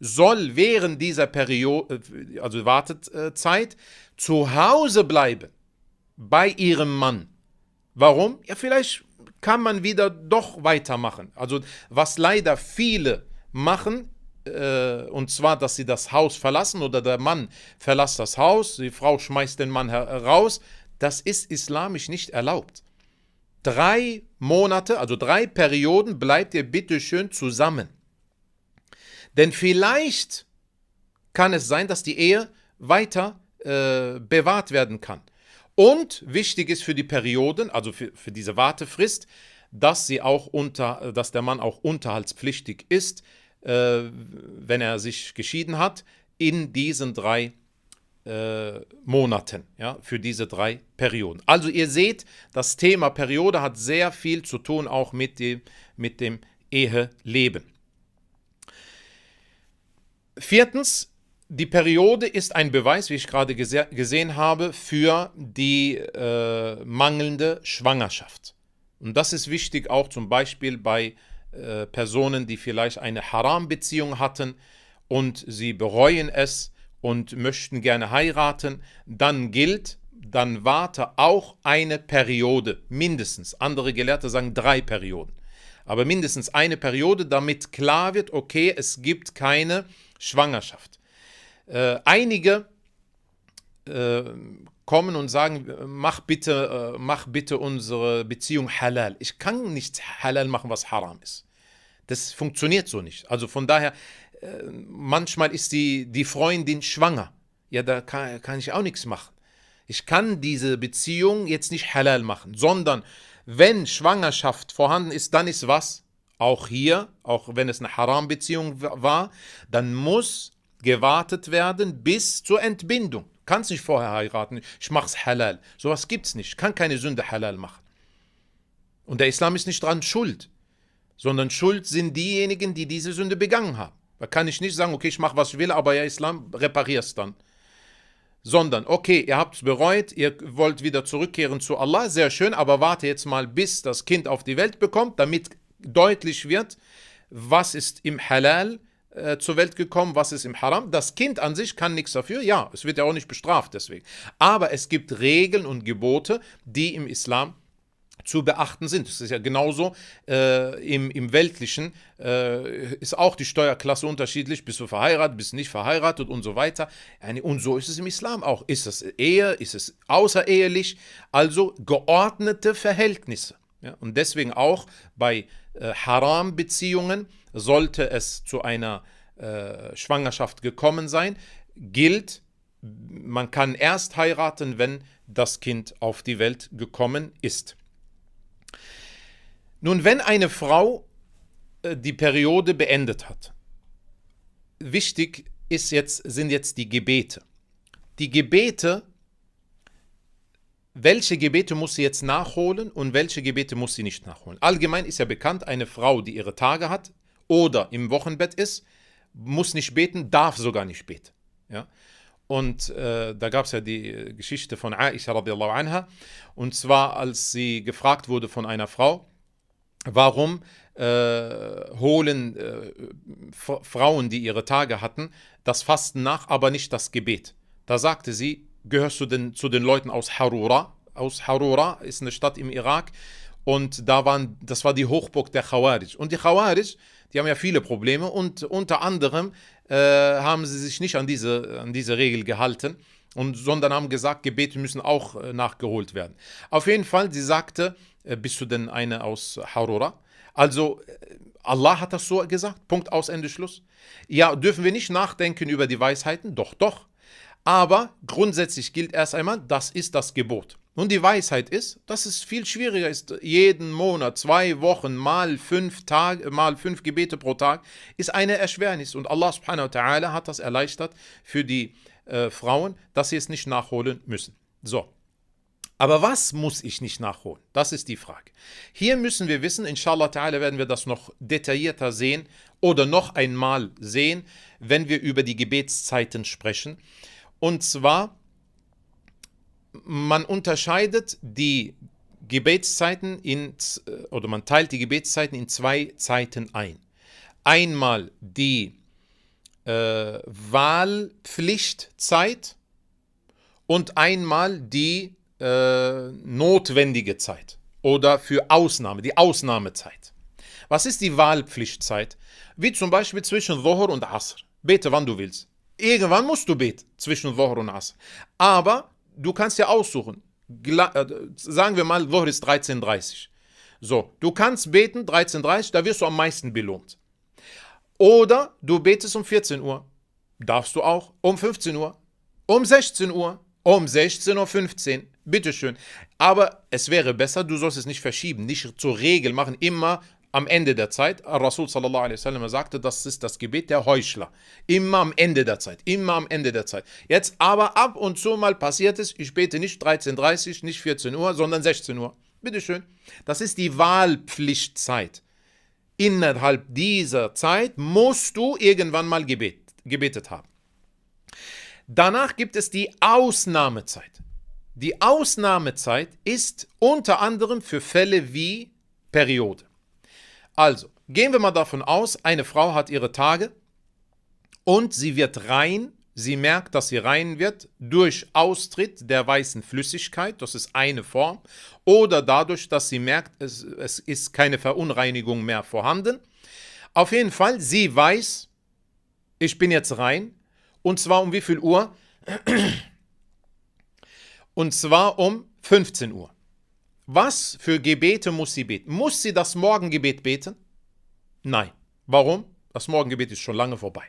soll während dieser Periode, äh, also Wartezeit, äh, zu Hause bleiben bei ihrem Mann. Warum? Ja, vielleicht kann man wieder doch weitermachen. Also was leider viele machen, äh, und zwar, dass sie das Haus verlassen oder der Mann verlässt das Haus, die Frau schmeißt den Mann äh, raus, das ist islamisch nicht erlaubt. Drei Monate, also drei Perioden bleibt ihr bitte schön zusammen. Denn vielleicht kann es sein, dass die Ehe weiter äh, bewahrt werden kann. Und wichtig ist für die Perioden, also für, für diese Wartefrist, dass sie auch unter, dass der Mann auch unterhaltspflichtig ist äh, wenn er sich geschieden hat, in diesen drei äh, Monaten, ja, für diese drei Perioden. Also ihr seht, das Thema Periode hat sehr viel zu tun auch mit dem, mit dem Eheleben. Viertens, die Periode ist ein Beweis, wie ich gerade gese gesehen habe, für die äh, mangelnde Schwangerschaft. Und das ist wichtig auch zum Beispiel bei äh, Personen, die vielleicht eine Haram-Beziehung hatten und sie bereuen es und möchten gerne heiraten, dann gilt, dann warte auch eine Periode, mindestens. Andere Gelehrte sagen drei Perioden. Aber mindestens eine Periode, damit klar wird, okay, es gibt keine Schwangerschaft. Äh, einige äh, kommen und sagen, äh, mach bitte, äh, mach bitte unsere Beziehung halal. Ich kann nichts halal machen, was haram ist. Das funktioniert so nicht. Also von daher, äh, manchmal ist die, die Freundin schwanger. Ja, da kann, kann ich auch nichts machen. Ich kann diese Beziehung jetzt nicht halal machen, sondern wenn Schwangerschaft vorhanden ist, dann ist was? Auch hier, auch wenn es eine Haram-Beziehung war, dann muss gewartet werden bis zur Entbindung. Kannst nicht vorher heiraten. Ich mach's halal. Sowas gibt's nicht. Ich kann keine Sünde halal machen. Und der Islam ist nicht dran schuld, sondern schuld sind diejenigen, die diese Sünde begangen haben. Da kann ich nicht sagen, okay, ich mache, was ich will, aber ja, Islam, reparier's dann. Sondern, okay, ihr habt es bereut, ihr wollt wieder zurückkehren zu Allah, sehr schön, aber warte jetzt mal, bis das Kind auf die Welt bekommt, damit deutlich wird, was ist im Halal äh, zur Welt gekommen, was ist im Haram. Das Kind an sich kann nichts dafür, ja, es wird ja auch nicht bestraft deswegen. Aber es gibt Regeln und Gebote, die im Islam zu beachten sind. Es ist ja genauso äh, im, im Weltlichen, äh, ist auch die Steuerklasse unterschiedlich. Bist du verheiratet, bist du nicht verheiratet und so weiter. Und so ist es im Islam auch. Ist es Ehe, ist es außerehelich? Also geordnete Verhältnisse. Ja? Und deswegen auch bei äh, Haram-Beziehungen sollte es zu einer äh, Schwangerschaft gekommen sein, gilt, man kann erst heiraten, wenn das Kind auf die Welt gekommen ist. Nun, wenn eine Frau äh, die Periode beendet hat, wichtig ist jetzt, sind jetzt die Gebete. Die Gebete, welche Gebete muss sie jetzt nachholen und welche Gebete muss sie nicht nachholen? Allgemein ist ja bekannt, eine Frau, die ihre Tage hat, oder im Wochenbett ist, muss nicht beten, darf sogar nicht beten. Ja? Und äh, da gab es ja die äh, Geschichte von Aisha radiallahu anha. Und zwar, als sie gefragt wurde von einer Frau, warum äh, holen äh, Frauen, die ihre Tage hatten, das Fasten nach, aber nicht das Gebet. Da sagte sie, gehörst du denn zu den Leuten aus Harura? Aus Harura ist eine Stadt im Irak und da waren, das war die Hochburg der Khawarij. Und die Khawarij, die haben ja viele Probleme und unter anderem äh, haben sie sich nicht an diese, an diese Regel gehalten, und, sondern haben gesagt, Gebete müssen auch äh, nachgeholt werden. Auf jeden Fall, sie sagte, äh, bist du denn eine aus Harura? Also äh, Allah hat das so gesagt, Punkt aus Ende Schluss. Ja, dürfen wir nicht nachdenken über die Weisheiten? Doch, doch. Aber grundsätzlich gilt erst einmal, das ist das Gebot. Nun, die Weisheit ist, dass es viel schwieriger ist, jeden Monat, zwei Wochen, mal fünf, Tage, mal fünf Gebete pro Tag, ist eine Erschwernis. Und Allah subhanahu wa ta'ala hat das erleichtert für die äh, Frauen, dass sie es nicht nachholen müssen. So. Aber was muss ich nicht nachholen? Das ist die Frage. Hier müssen wir wissen, inshallah ta'ala werden wir das noch detaillierter sehen oder noch einmal sehen, wenn wir über die Gebetszeiten sprechen. Und zwar man unterscheidet die Gebetszeiten in, äh, oder man teilt die Gebetszeiten in zwei Zeiten ein. Einmal die äh, Wahlpflichtzeit und einmal die äh, notwendige Zeit oder für Ausnahme, die Ausnahmezeit. Was ist die Wahlpflichtzeit? Wie zum Beispiel zwischen Wohr und Asr. Bete, wann du willst. Irgendwann musst du beten zwischen Wohr und Asr. Aber du kannst ja aussuchen. Gla äh, sagen wir mal, Dhuhr ist 13.30 So, du kannst beten 13.30 da wirst du am meisten belohnt. Oder du betest um 14 Uhr. Darfst du auch. Um 15 Uhr. Um 16 Uhr. Um 16.15 Uhr. Bitteschön. Aber es wäre besser, du sollst es nicht verschieben, nicht zur Regel machen, immer am Ende der Zeit. Rasul sallallahu alaihi wasallam sagte, das ist das Gebet der Heuchler. Immer am Ende der Zeit, immer am Ende der Zeit. Jetzt aber ab und zu mal passiert es, ich bete nicht 13.30 Uhr, nicht 14 Uhr, sondern 16 Uhr. Bitteschön. Das ist die Wahlpflichtzeit. Innerhalb dieser Zeit musst du irgendwann mal gebet, gebetet haben. Danach gibt es die Ausnahmezeit. Die Ausnahmezeit ist unter anderem für Fälle wie Periode. Also, gehen wir mal davon aus, eine Frau hat ihre Tage und sie wird rein. Sie merkt, dass sie rein wird durch Austritt der weißen Flüssigkeit, das ist eine Form, oder dadurch, dass sie merkt, es, es ist keine Verunreinigung mehr vorhanden. Auf jeden Fall, sie weiß, ich bin jetzt rein. Und zwar um wie viel Uhr? Und zwar um 15 Uhr. Was für Gebete muss sie beten? Muss sie das Morgengebet beten? Nein. Warum? Das Morgengebet ist schon lange vorbei.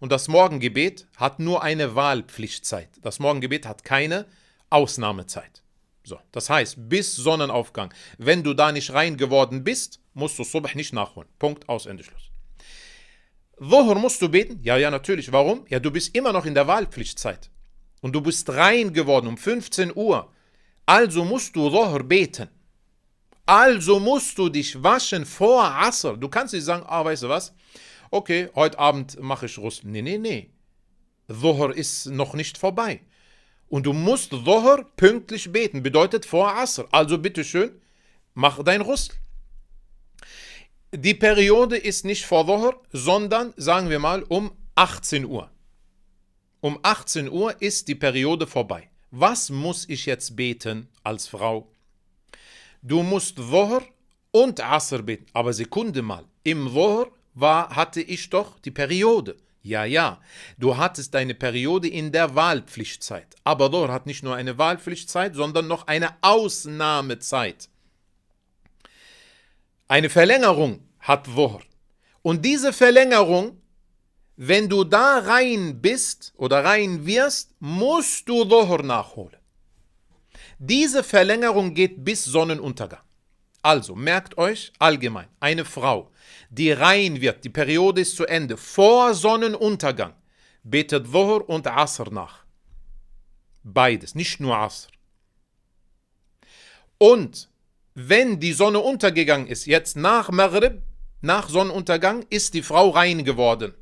Und das Morgengebet hat nur eine Wahlpflichtzeit. Das Morgengebet hat keine Ausnahmezeit. So, das heißt, bis Sonnenaufgang. Wenn du da nicht rein geworden bist, musst du Subh nicht nachholen. Punkt aus Ende Schluss. Woher musst du beten? Ja, ja, natürlich. Warum? Ja, du bist immer noch in der Wahlpflichtzeit. Und du bist rein geworden um 15 Uhr. Also musst du Rohr beten. Also musst du dich waschen vor Asr. Du kannst nicht sagen, ah, weißt du was? Okay, heute Abend mache ich Russ. Nee, nee, nee. Dhuhr ist noch nicht vorbei. Und du musst Dhuhr pünktlich beten, bedeutet vor Asr. Also bitteschön, mach dein Russ. Die Periode ist nicht vor Dhuhr, sondern, sagen wir mal, um 18 Uhr. Um 18 Uhr ist die Periode vorbei was muss ich jetzt beten als Frau? Du musst Wohr und Asr beten. Aber Sekunde mal, im Wohr war, hatte ich doch die Periode. Ja, ja, du hattest eine Periode in der Wahlpflichtzeit. Aber Dor hat nicht nur eine Wahlpflichtzeit, sondern noch eine Ausnahmezeit. Eine Verlängerung hat Wohr. Und diese Verlängerung wenn du da rein bist oder rein wirst, musst du Dhuhr nachholen. Diese Verlängerung geht bis Sonnenuntergang. Also merkt euch allgemein, eine Frau, die rein wird, die Periode ist zu Ende, vor Sonnenuntergang, betet Dhuhr und Asr nach. Beides, nicht nur Asr. Und wenn die Sonne untergegangen ist, jetzt nach Maghrib, nach Sonnenuntergang, ist die Frau rein geworden.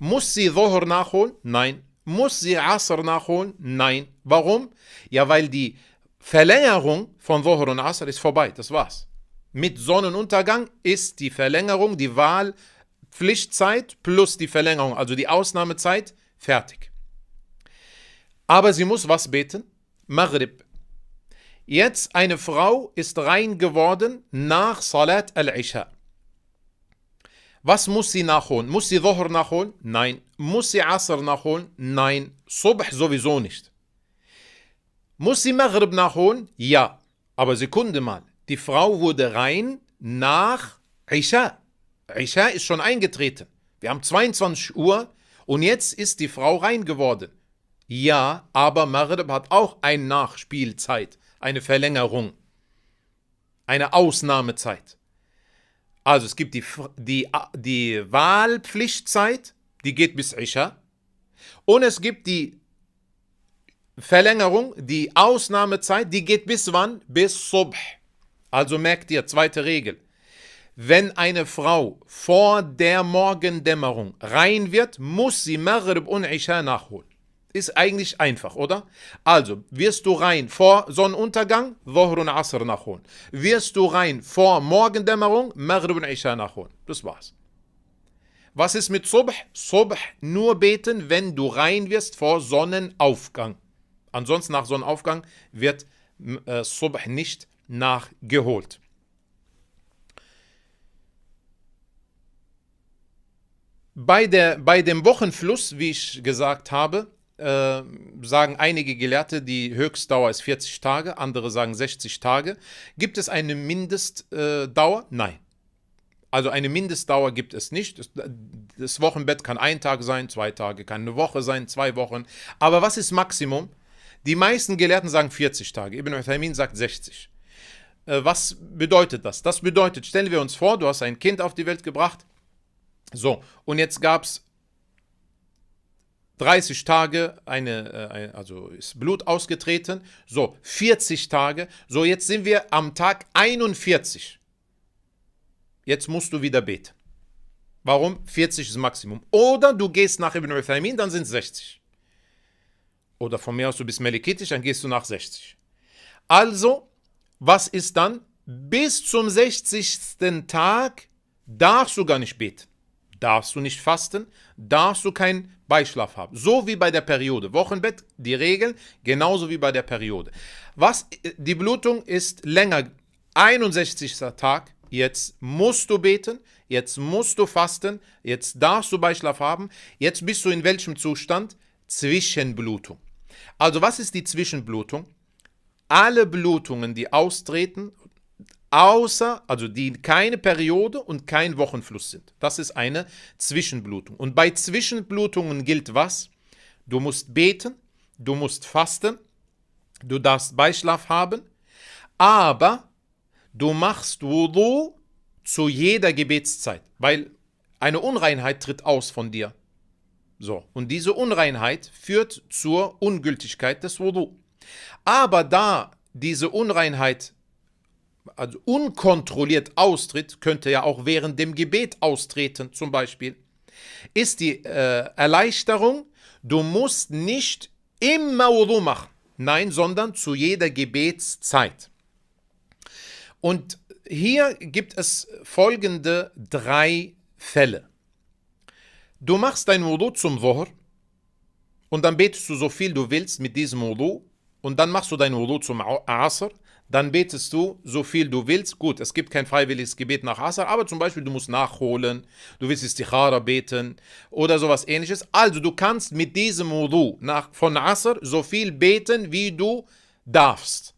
Muss sie Dhuhr nachholen? Nein. Muss sie Asr nachholen? Nein. Warum? Ja, weil die Verlängerung von Dhuhr und Asr ist vorbei. Das war's. Mit Sonnenuntergang ist die Verlängerung, die Wahlpflichtzeit plus die Verlängerung, also die Ausnahmezeit, fertig. Aber sie muss was beten? Maghrib. Jetzt eine Frau ist rein geworden nach Salat al-Isha. Was muss sie nachholen? Muss sie Dhuhr nachholen? Nein. Muss sie Asr nachholen? Nein. Subh sowieso nicht. Muss sie Maghrib nachholen? Ja. Aber Sekunde mal. Die Frau wurde rein nach Isha. Isha ist schon eingetreten. Wir haben 22 Uhr und jetzt ist die Frau rein geworden. Ja, aber Maghrib hat auch eine Nachspielzeit, eine Verlängerung, eine Ausnahmezeit. Also es gibt die, die, äh, die Wahlpflichtzeit, die geht bis Isha. Und es gibt die Verlängerung, die Ausnahmezeit, die geht bis wann? Bis Subh. Also merkt ihr, zweite Regel. Wenn eine Frau vor der Morgendämmerung rein wird, muss sie Maghrib und Isha nachholen. Ist eigentlich einfach, oder? Also, wirst du rein vor Sonnenuntergang, Dhuhr und Asr nachholen. Wirst du rein vor Morgendämmerung, Maghrib und Isha nachholen. Das war's. Was ist mit Subh? Subh nur beten, wenn du rein wirst vor Sonnenaufgang. Ansonsten nach Sonnenaufgang wird äh, Subh nicht nachgeholt. Bei, der, bei dem Wochenfluss, wie ich gesagt habe, äh, sagen einige Gelehrte, die Höchstdauer ist 40 Tage, andere sagen 60 Tage. Gibt es eine Mindestdauer? Äh, Nein. Also eine Mindestdauer gibt es nicht. Das Wochenbett kann ein Tag sein, zwei Tage, kann eine Woche sein, zwei Wochen. Aber was ist Maximum? Die meisten Gelehrten sagen 40 Tage. Ibn Uthaymin sagt 60. Äh, was bedeutet das? Das bedeutet, stellen wir uns vor, du hast ein Kind auf die Welt gebracht. So, und jetzt gab es 30 Tage eine, äh, also ist Blut ausgetreten, so 40 Tage, so jetzt sind wir am Tag 41. Jetzt musst du wieder beten. Warum? 40 ist Maximum. Oder du gehst nach Ibn Uthaymin, dann sind es 60. Oder von mir aus, du bist melikitisch, dann gehst du nach 60. Also, was ist dann? Bis zum 60. Tag darfst du gar nicht beten darfst du nicht fasten, darfst du keinen Beischlaf haben. So wie bei der Periode. Wochenbett, die Regeln, genauso wie bei der Periode. Was, äh, die Blutung ist länger, 61. Tag, jetzt musst du beten, jetzt musst du fasten, jetzt darfst du Beischlaf haben, jetzt bist du in welchem Zustand? Zwischenblutung. Also was ist die Zwischenblutung? Alle Blutungen, die austreten, außer, also die keine Periode und kein Wochenfluss sind. Das ist eine Zwischenblutung. Und bei Zwischenblutungen gilt was? Du musst beten, du musst fasten, du darfst Beischlaf haben, aber du machst Wudu zu jeder Gebetszeit, weil eine Unreinheit tritt aus von dir. So, und diese Unreinheit führt zur Ungültigkeit des Wudu. Aber da diese Unreinheit also unkontrolliert austritt, könnte ja auch während dem Gebet austreten zum Beispiel, ist die äh, Erleichterung, du musst nicht immer Wudu machen. Nein, sondern zu jeder Gebetszeit. Und hier gibt es folgende drei Fälle. Du machst dein Wudu zum Dhuhr und dann betest du so viel du willst mit diesem Wudu und dann machst du dein Wudu zum Asr dann betest du so viel du willst. Gut, es gibt kein freiwilliges Gebet nach Asar, aber zum Beispiel du musst nachholen, du willst Istikhara beten oder sowas ähnliches. Also du kannst mit diesem Wudu nach, von Asar so viel beten, wie du darfst.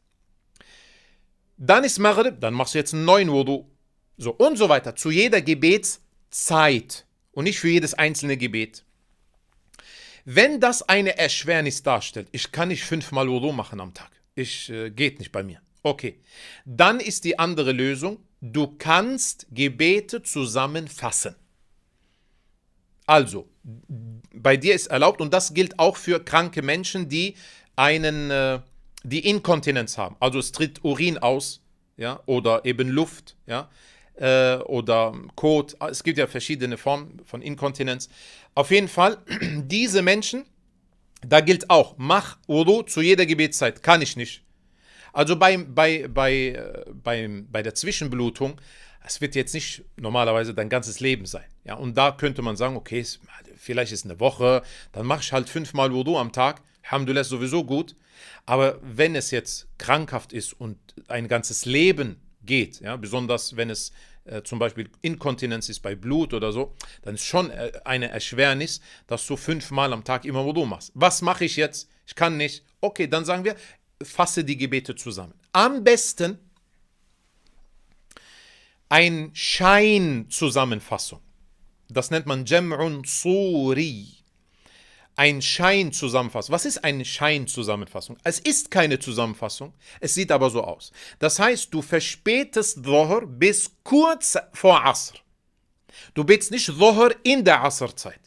Dann ist Maghrib, dann machst du jetzt einen neuen Wudu. So und so weiter. Zu jeder Gebetszeit und nicht für jedes einzelne Gebet. Wenn das eine Erschwernis darstellt, ich kann nicht fünfmal Wudu machen am Tag. Ich äh, geht nicht bei mir. Okay, dann ist die andere Lösung, du kannst Gebete zusammenfassen. Also, bei dir ist erlaubt und das gilt auch für kranke Menschen, die einen, äh, die Inkontinenz haben. Also es tritt Urin aus, ja, oder eben Luft, ja, äh, oder Kot. Es gibt ja verschiedene Formen von Inkontinenz. Auf jeden Fall, diese Menschen, da gilt auch, mach Wudu zu jeder Gebetszeit. Kann ich nicht. Also beim, bei, bei, äh, beim, bei der Zwischenblutung, es wird jetzt nicht normalerweise dein ganzes Leben sein. Ja, und da könnte man sagen, okay, vielleicht ist eine Woche, dann mache ich halt fünfmal Wudu am Tag. Alhamdulillah ist sowieso gut. Aber wenn es jetzt krankhaft ist und ein ganzes Leben geht, ja, besonders wenn es äh, zum Beispiel Inkontinenz ist bei Blut oder so, dann ist schon äh, eine Erschwernis, dass du fünfmal am Tag immer Wudu machst. Was mache ich jetzt? Ich kann nicht. Okay, dann sagen wir, fasse die Gebete zusammen. Am besten ein Scheinzusammenfassung. Das nennt man Jem'un Suri. Ein Scheinzusammenfassung. Was ist eine Scheinzusammenfassung? Es ist keine Zusammenfassung, es sieht aber so aus. Das heißt, du verspätest Dhuhr bis kurz vor Asr. Du betest nicht Dhuhr in der Asr-Zeit.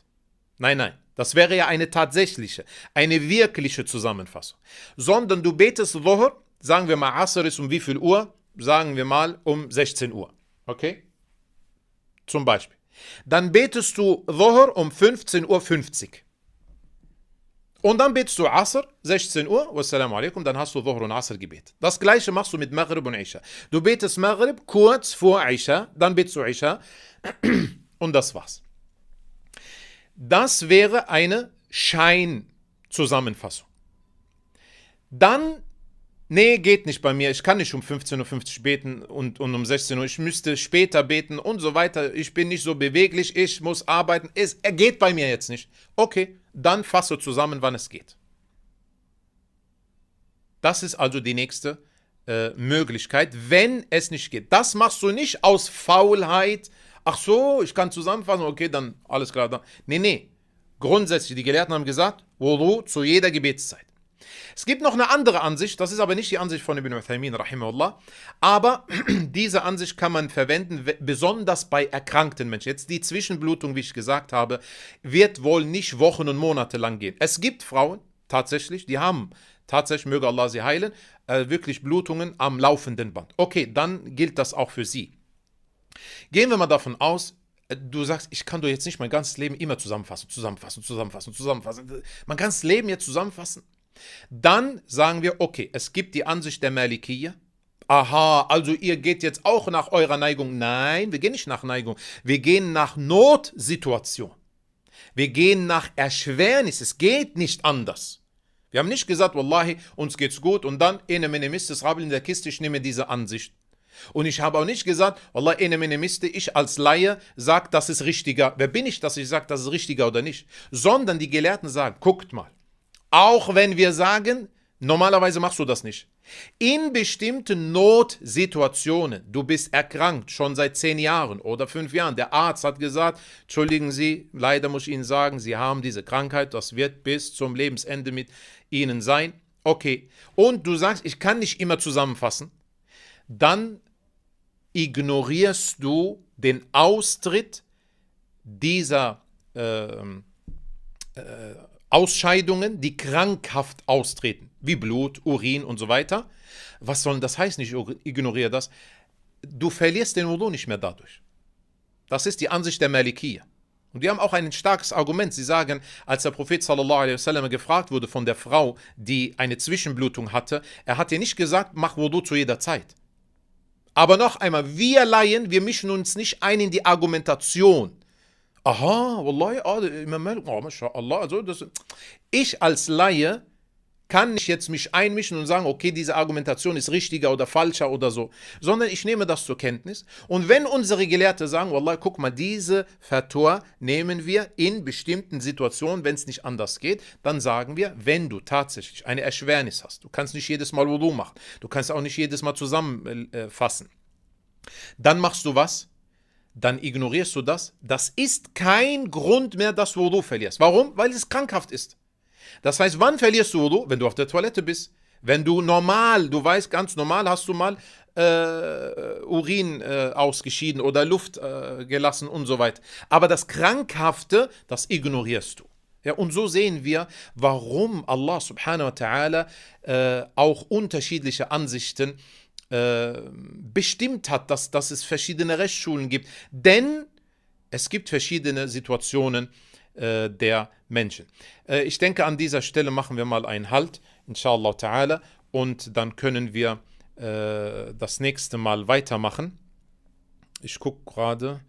Nein, nein. Das wäre ja eine tatsächliche, eine wirkliche Zusammenfassung. Sondern du betest Dhuhr, sagen wir mal, Asr ist um wie viel Uhr? Sagen wir mal um 16 Uhr. Okay? Zum Beispiel. Dann betest du Dhuhr um 15.50 Uhr. Und dann betest du Asr, 16 Uhr, wassalamu alaikum, dann hast du Dhuhr und Asr gebet. Das gleiche machst du mit Maghrib und Isha. Du betest Maghrib kurz vor Isha, dann betest du Isha und das war's. Das wäre eine Scheinzusammenfassung. Dann, nee, geht nicht bei mir. Ich kann nicht um 15.50 Uhr beten und, und um 16 Uhr. Ich müsste später beten und so weiter. Ich bin nicht so beweglich. Ich muss arbeiten. Es geht bei mir jetzt nicht. Okay, dann fasse zusammen, wann es geht. Das ist also die nächste äh, Möglichkeit, wenn es nicht geht. Das machst du nicht aus Faulheit, ach so, ich kann zusammenfassen, okay, dann alles klar. Dann. Nee, nee. Grundsätzlich, die Gelehrten haben gesagt, Wudu zu jeder Gebetszeit. Es gibt noch eine andere Ansicht, das ist aber nicht die Ansicht von Ibn Uthaymin, rahimahullah, aber diese Ansicht kann man verwenden, besonders bei erkrankten Menschen. Jetzt die Zwischenblutung, wie ich gesagt habe, wird wohl nicht Wochen und Monate lang gehen. Es gibt Frauen, tatsächlich, die haben tatsächlich, möge Allah sie heilen, äh, wirklich Blutungen am laufenden Band. Okay, dann gilt das auch für sie. Gehen wir mal davon aus, äh, du sagst, ich kann doch jetzt nicht mein ganzes Leben immer zusammenfassen, zusammenfassen, zusammenfassen, zusammenfassen. Mein ganzes Leben jetzt zusammenfassen. Dann sagen wir, okay, es gibt die Ansicht der Malikier. Aha, also ihr geht jetzt auch nach eurer Neigung. Nein, wir gehen nicht nach Neigung. Wir gehen nach Notsituation. Wir gehen nach Erschwernis. Es geht nicht anders. Wir haben nicht gesagt, Wallahi, uns geht's gut und dann, ene mene mistes Rabbel in der Kiste, ich nehme diese Ansicht. Und ich habe auch nicht gesagt, Allah, ich als Laie sage, das ist richtiger. Wer bin ich, dass ich sage, das ist richtiger oder nicht? Sondern die Gelehrten sagen, guckt mal, auch wenn wir sagen, normalerweise machst du das nicht. In bestimmten Notsituationen, du bist erkrankt, schon seit zehn Jahren oder fünf Jahren, der Arzt hat gesagt, entschuldigen Sie, leider muss ich Ihnen sagen, Sie haben diese Krankheit, das wird bis zum Lebensende mit Ihnen sein. Okay, und du sagst, ich kann nicht immer zusammenfassen, dann ignorierst du den Austritt dieser äh, äh, Ausscheidungen, die krankhaft austreten, wie Blut, Urin und so weiter. Was soll das heißen? Ich ignoriere das. Du verlierst den Wudu nicht mehr dadurch. Das ist die Ansicht der Malikiya. Und die haben auch ein starkes Argument. Sie sagen, als der Prophet sallallahu wasallam, gefragt wurde von der Frau, die eine Zwischenblutung hatte, er hat ihr nicht gesagt, mach Wudu zu jeder Zeit. Aber noch einmal, wir Laien, wir mischen uns nicht ein in die Argumentation. Aha, wallahi, ah, Imam Malik, oh, mashallah, also das, ich als Laie kann nicht jetzt mich einmischen und sagen, okay, diese Argumentation ist richtiger oder falscher oder so, sondern ich nehme das zur Kenntnis. Und wenn unsere Gelehrte sagen, Wallah, guck mal, diese Fatwa nehmen wir in bestimmten Situationen, wenn es nicht anders geht, dann sagen wir, wenn du tatsächlich eine Erschwernis hast, du kannst nicht jedes Mal Wudu machen, du kannst auch nicht jedes Mal zusammenfassen, dann machst du was? dann ignorierst du das. Das ist kein Grund mehr, dass du Wudu verlierst. Warum? Weil es krankhaft ist. Das heißt, wann verlierst du Wudu? Wenn du auf der Toilette bist. Wenn du normal, du weißt, ganz normal hast du mal äh, Urin äh, ausgeschieden oder Luft äh, gelassen und so weiter. Aber das Krankhafte, das ignorierst du. Ja, und so sehen wir, warum Allah subhanahu wa ta'ala äh, auch unterschiedliche Ansichten äh, bestimmt hat, dass, dass es verschiedene Rechtsschulen gibt. Denn es gibt verschiedene Situationen äh, der Menschen. Äh, ich denke, an dieser Stelle machen wir mal einen Halt, inshallah ta'ala, und dann können wir äh, das nächste Mal weitermachen. Ich gucke gerade.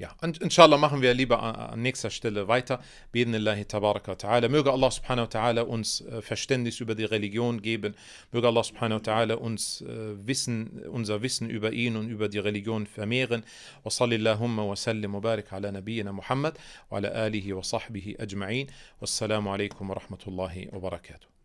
Ja, und inshallah machen wir lieber an nächster Stelle weiter. Bidnillahi tabaraka ta'ala. Möge Allah subhanahu wa ta'ala uns Verständnis über die Religion geben. Möge Allah subhanahu wa ta'ala uns Wissen, unser Wissen über ihn und über die Religion vermehren. Wa sallillahumma wa sallim wa barik ala nabiyyina Muhammad wa ala alihi wa sahbihi ajma'in. Wassalamu alaikum wa rahmatullahi wa barakatuh.